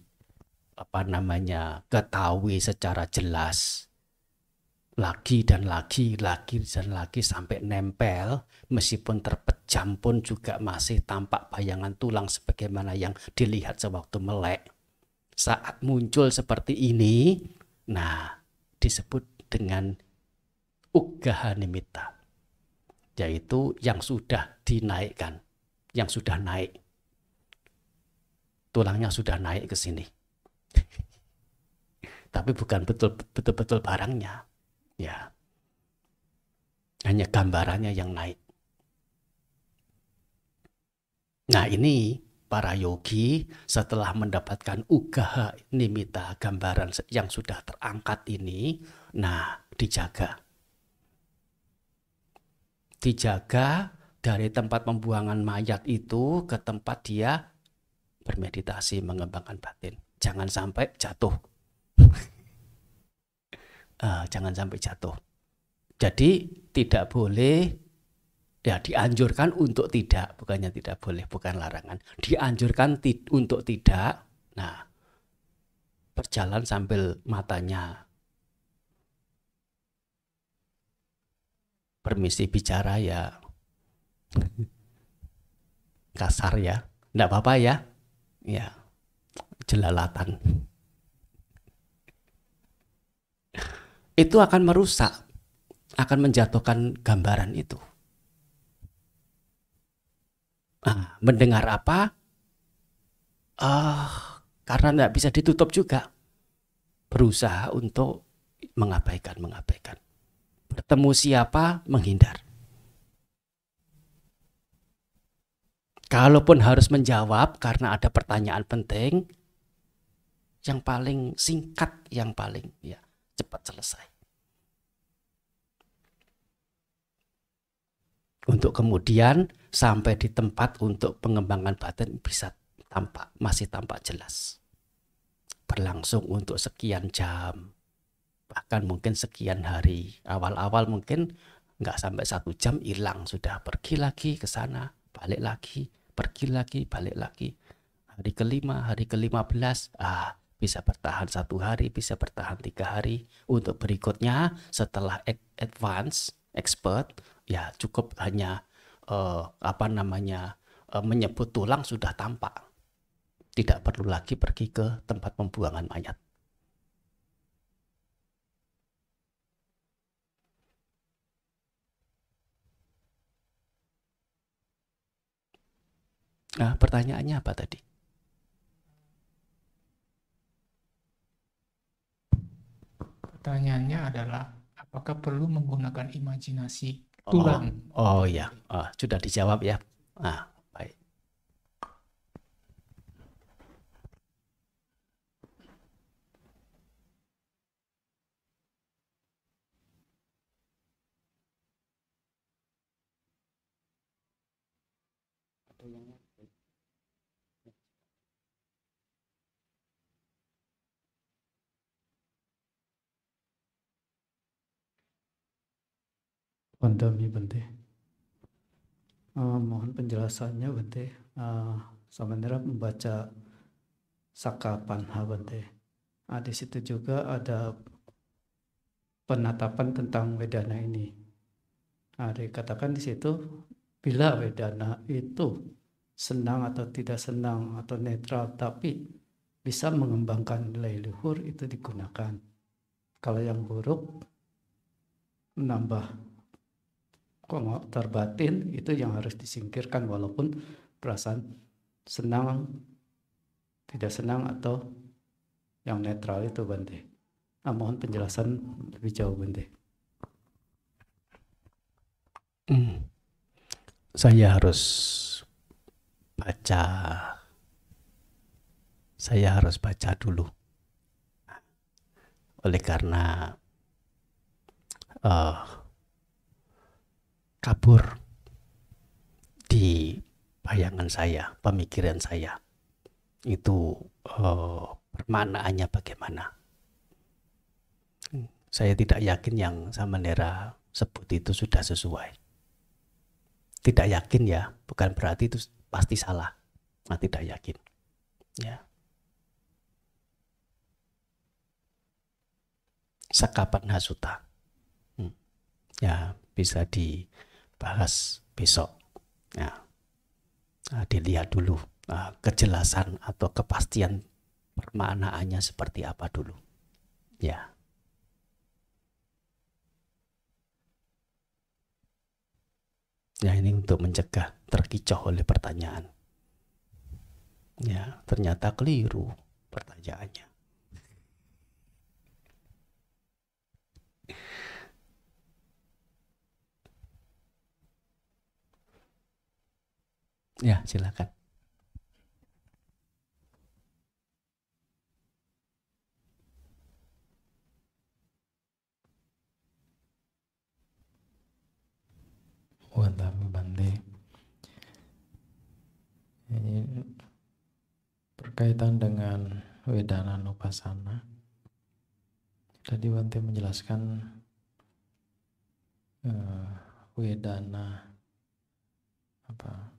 apa namanya ketahui secara jelas lagi dan lagi, lagi dan lagi sampai nempel meskipun terpejam pun juga masih tampak bayangan tulang sebagaimana yang dilihat sewaktu melek. Saat muncul seperti ini, nah disebut dengan ugaha nimita, yaitu yang sudah dinaikkan, yang sudah naik. Tulangnya sudah naik ke sini. Tapi bukan betul-betul barangnya Ya. Hanya gambarannya yang naik. Nah ini para yogi setelah mendapatkan ugaha nimita gambaran yang sudah terangkat ini, nah dijaga. Dijaga dari tempat pembuangan mayat itu ke tempat dia bermeditasi mengembangkan batin. Jangan sampai jatuh. uh, jangan sampai jatuh. Jadi tidak boleh ya dianjurkan untuk tidak, bukannya tidak boleh, bukan larangan. Dianjurkan ti untuk tidak. Nah, berjalan sambil matanya permisi bicara ya kasar ya, tidak apa-apa ya, ya jelalatan. itu akan merusak, akan menjatuhkan gambaran itu. Nah, mendengar apa? Uh, karena tidak bisa ditutup juga. Berusaha untuk mengabaikan, mengabaikan. Bertemu siapa, menghindar. Kalaupun harus menjawab karena ada pertanyaan penting, yang paling singkat, yang paling ya cepat selesai. Untuk kemudian sampai di tempat untuk pengembangan batin bisa tampak, masih tampak jelas. Berlangsung untuk sekian jam, bahkan mungkin sekian hari. Awal-awal mungkin nggak sampai satu jam hilang, sudah pergi lagi ke sana, balik lagi, pergi lagi, balik lagi. Hari kelima, hari kelima belas, ah bisa bertahan satu hari, bisa bertahan tiga hari. Untuk berikutnya setelah advance expert ya cukup hanya uh, apa namanya uh, menyebut tulang sudah tampak. Tidak perlu lagi pergi ke tempat pembuangan mayat. Nah, pertanyaannya apa tadi? pertanyaannya adalah apakah perlu menggunakan imajinasi oh. tulang? Oh, oh ya, oh, sudah dijawab ya. Nah, Pandemi Bante. Uh, mohon penjelasannya Bante. Uh, membaca Sakapanha Bante. Uh, di situ juga ada penatapan tentang wedana ini. Nah, dikatakan di situ bila wedana itu senang atau tidak senang atau netral tapi bisa mengembangkan nilai luhur itu digunakan. Kalau yang buruk menambah terbatin itu yang harus disingkirkan walaupun perasaan senang tidak senang atau yang netral itu Bante. Nah, mohon penjelasan lebih jauh Bante. Hmm. Saya harus baca. Saya harus baca dulu. Oleh karena uh, kabur di bayangan saya, pemikiran saya. Itu eh, permanaannya bagaimana? Hmm, saya tidak yakin yang sama Samanera sebut itu sudah sesuai. Tidak yakin ya, bukan berarti itu pasti salah. Nah, tidak yakin. Ya. Sekapan hasuta. Hmm. Ya, bisa di bahas besok. Ya. Nah, dilihat dulu nah, kejelasan atau kepastian permaknaannya seperti apa dulu. Ya. Ya ini untuk mencegah terkicau oleh pertanyaan. Ya, ternyata keliru pertanyaannya. Ya, silakan. Wadhabi Bande. Ini berkaitan dengan wedana nupasana. Tadi Wanti menjelaskan uh, wedana apa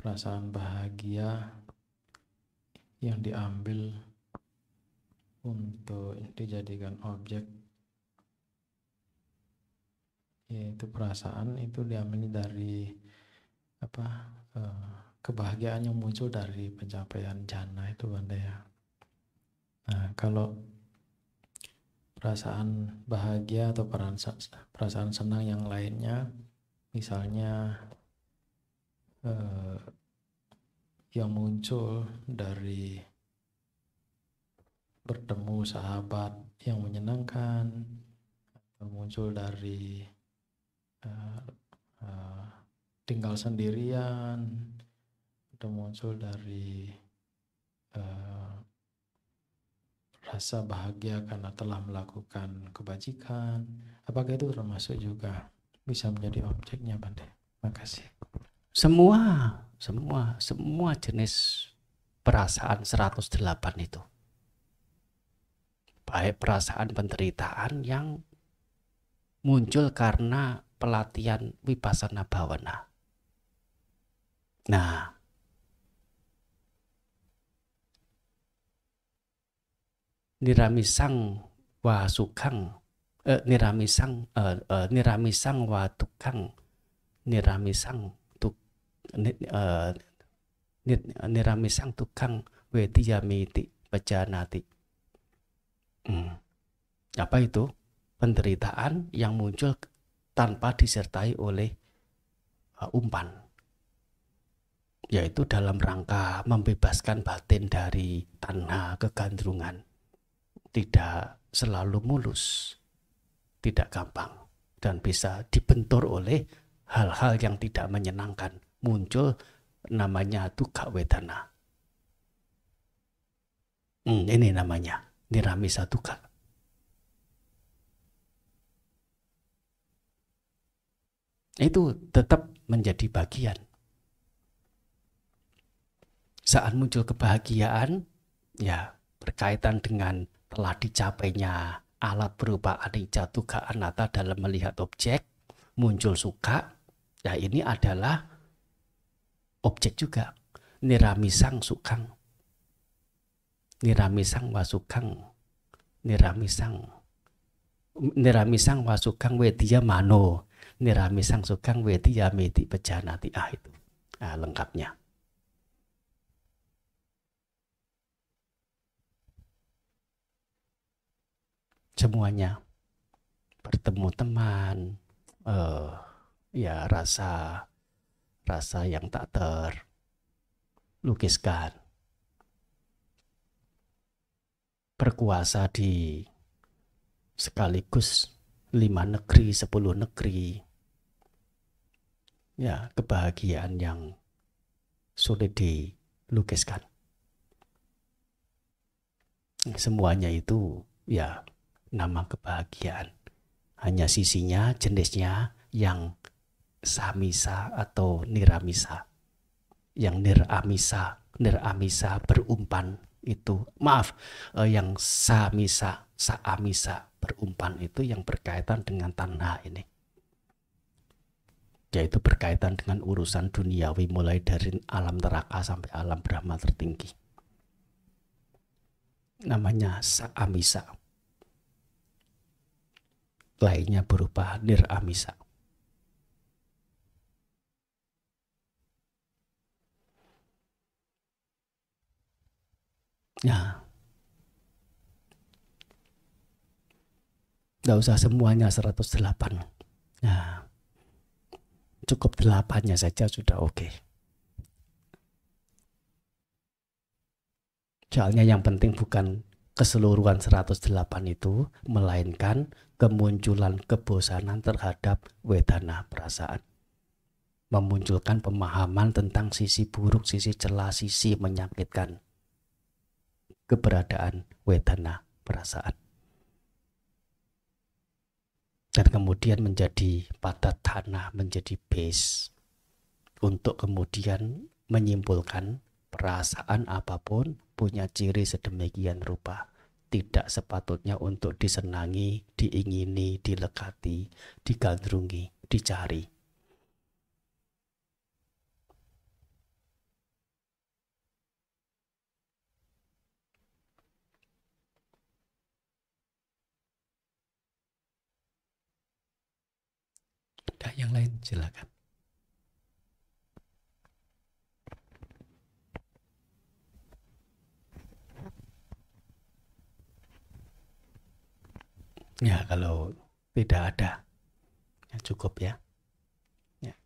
perasaan bahagia yang diambil untuk dijadikan objek yaitu perasaan itu diambil dari apa eh, kebahagiaan yang muncul dari pencapaian jana itu Banda ya. Nah, kalau perasaan bahagia atau perasaan senang yang lainnya misalnya eh, yang muncul dari bertemu sahabat yang menyenangkan atau muncul dari eh, eh, tinggal sendirian atau muncul dari eh, rasa bahagia karena telah melakukan kebajikan apakah itu termasuk juga bisa menjadi objeknya Bante? Makasih. Semua, semua, semua jenis perasaan 108 itu. Baik perasaan penderitaan yang muncul karena pelatihan wipasana bhavana. Nah, niramisang wa sukang eh, niramisang eh, eh, niramisang wa tukang niramisang Eh, nirami niramisang tukang yamiti pejanati. Hmm. Apa itu? Penderitaan yang muncul tanpa disertai oleh uh, umpan. Yaitu dalam rangka membebaskan batin dari tanah kegandrungan. Tidak selalu mulus. Tidak gampang. Dan bisa dibentur oleh hal-hal yang tidak menyenangkan muncul namanya duka Wetana. Hmm, ini namanya niramisa duka. Itu tetap menjadi bagian. Saat muncul kebahagiaan, ya berkaitan dengan telah dicapainya alat berupa anicca dukkha anata dalam melihat objek muncul suka ya ini adalah objek juga. Niramisang sukang. Niramisang wasukang. Niramisang. Niramisang wasukang wedia mano. Niramisang sukang wedia meti pejanati ah itu. Ah, lengkapnya. Semuanya bertemu teman, uh, ya rasa rasa yang tak terlukiskan. Berkuasa di sekaligus lima negeri, sepuluh negeri. Ya, kebahagiaan yang sulit dilukiskan. Semuanya itu ya nama kebahagiaan. Hanya sisinya, jenisnya yang samisa atau niramisa. Yang niramisa, niramisa berumpan itu. Maaf, eh, yang samisa, saamisa berumpan itu yang berkaitan dengan tanah ini. Yaitu berkaitan dengan urusan duniawi mulai dari alam neraka sampai alam Brahma tertinggi. Namanya saamisa. Lainnya berupa niramisa. Ya. Tidak usah semuanya 108. Ya. Cukup delapannya saja sudah oke. Okay. Soalnya yang penting bukan keseluruhan 108 itu, melainkan kemunculan kebosanan terhadap wedana perasaan. Memunculkan pemahaman tentang sisi buruk, sisi celah, sisi menyakitkan keberadaan wetana perasaan. Dan kemudian menjadi patah tanah, menjadi base untuk kemudian menyimpulkan perasaan apapun punya ciri sedemikian rupa tidak sepatutnya untuk disenangi, diingini, dilekati, digandrungi, dicari. ada yang lain silakan ya kalau tidak ada ya cukup ya ya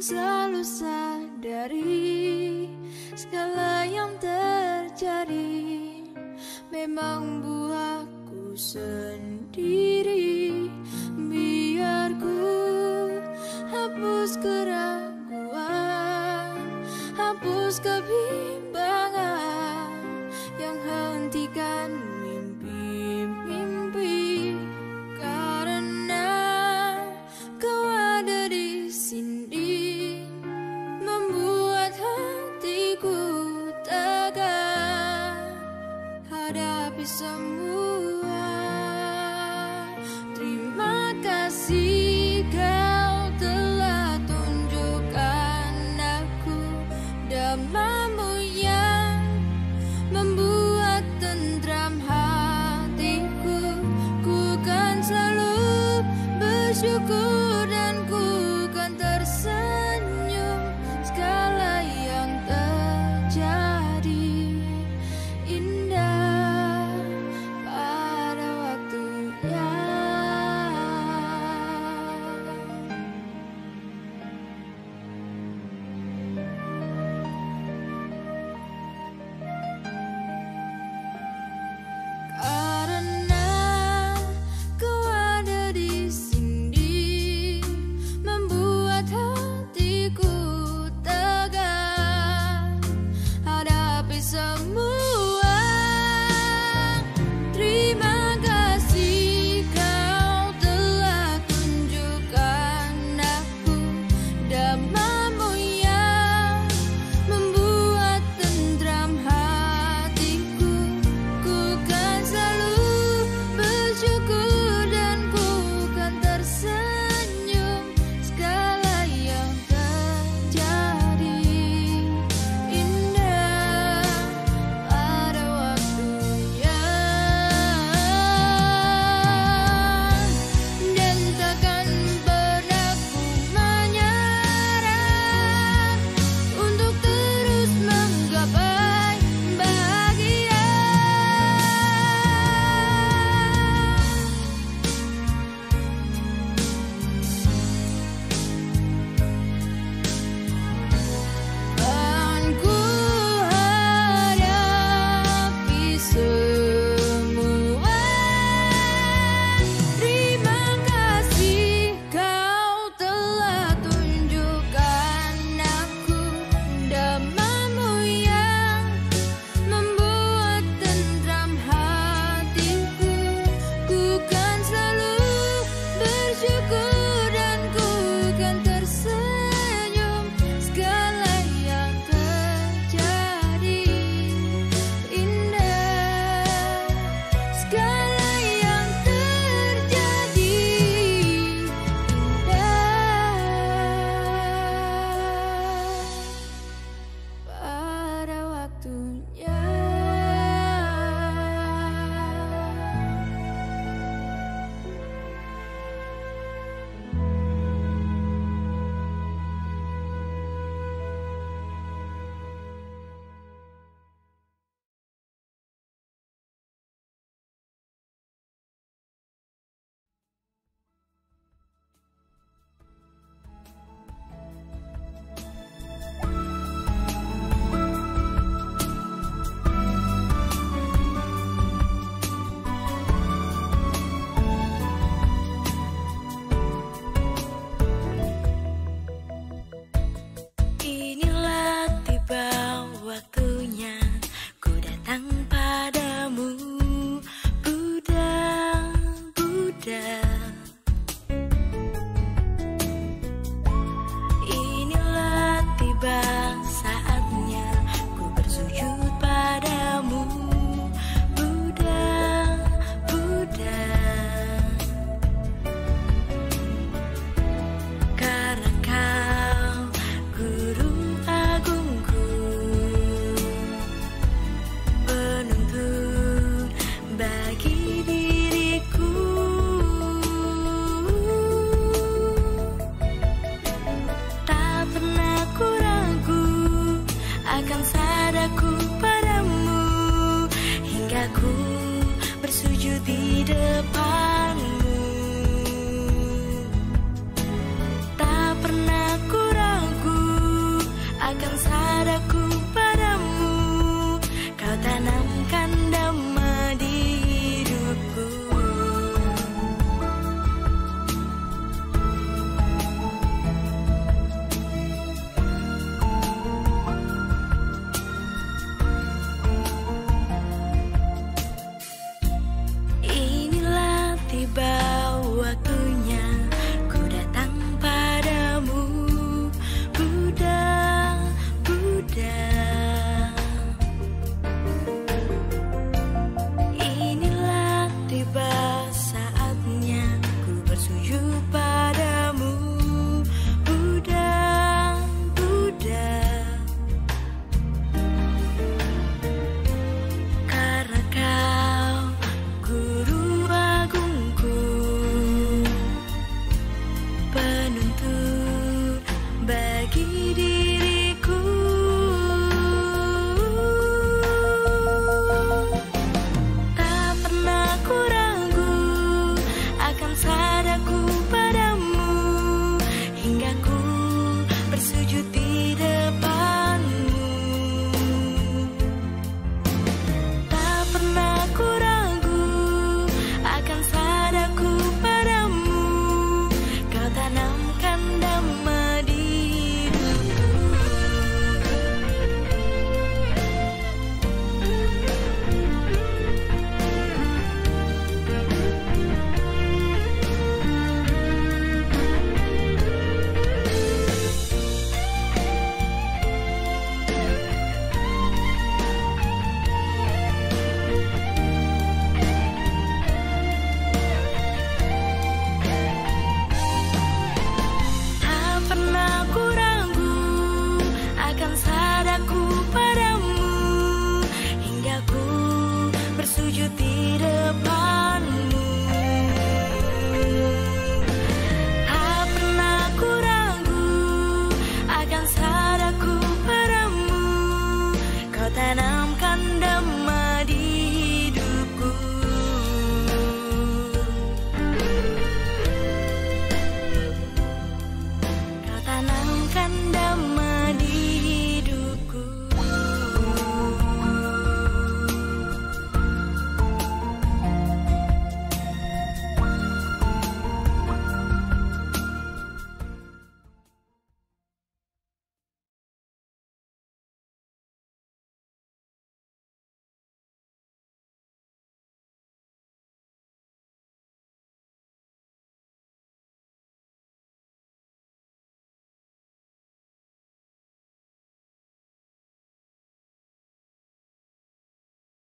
selalu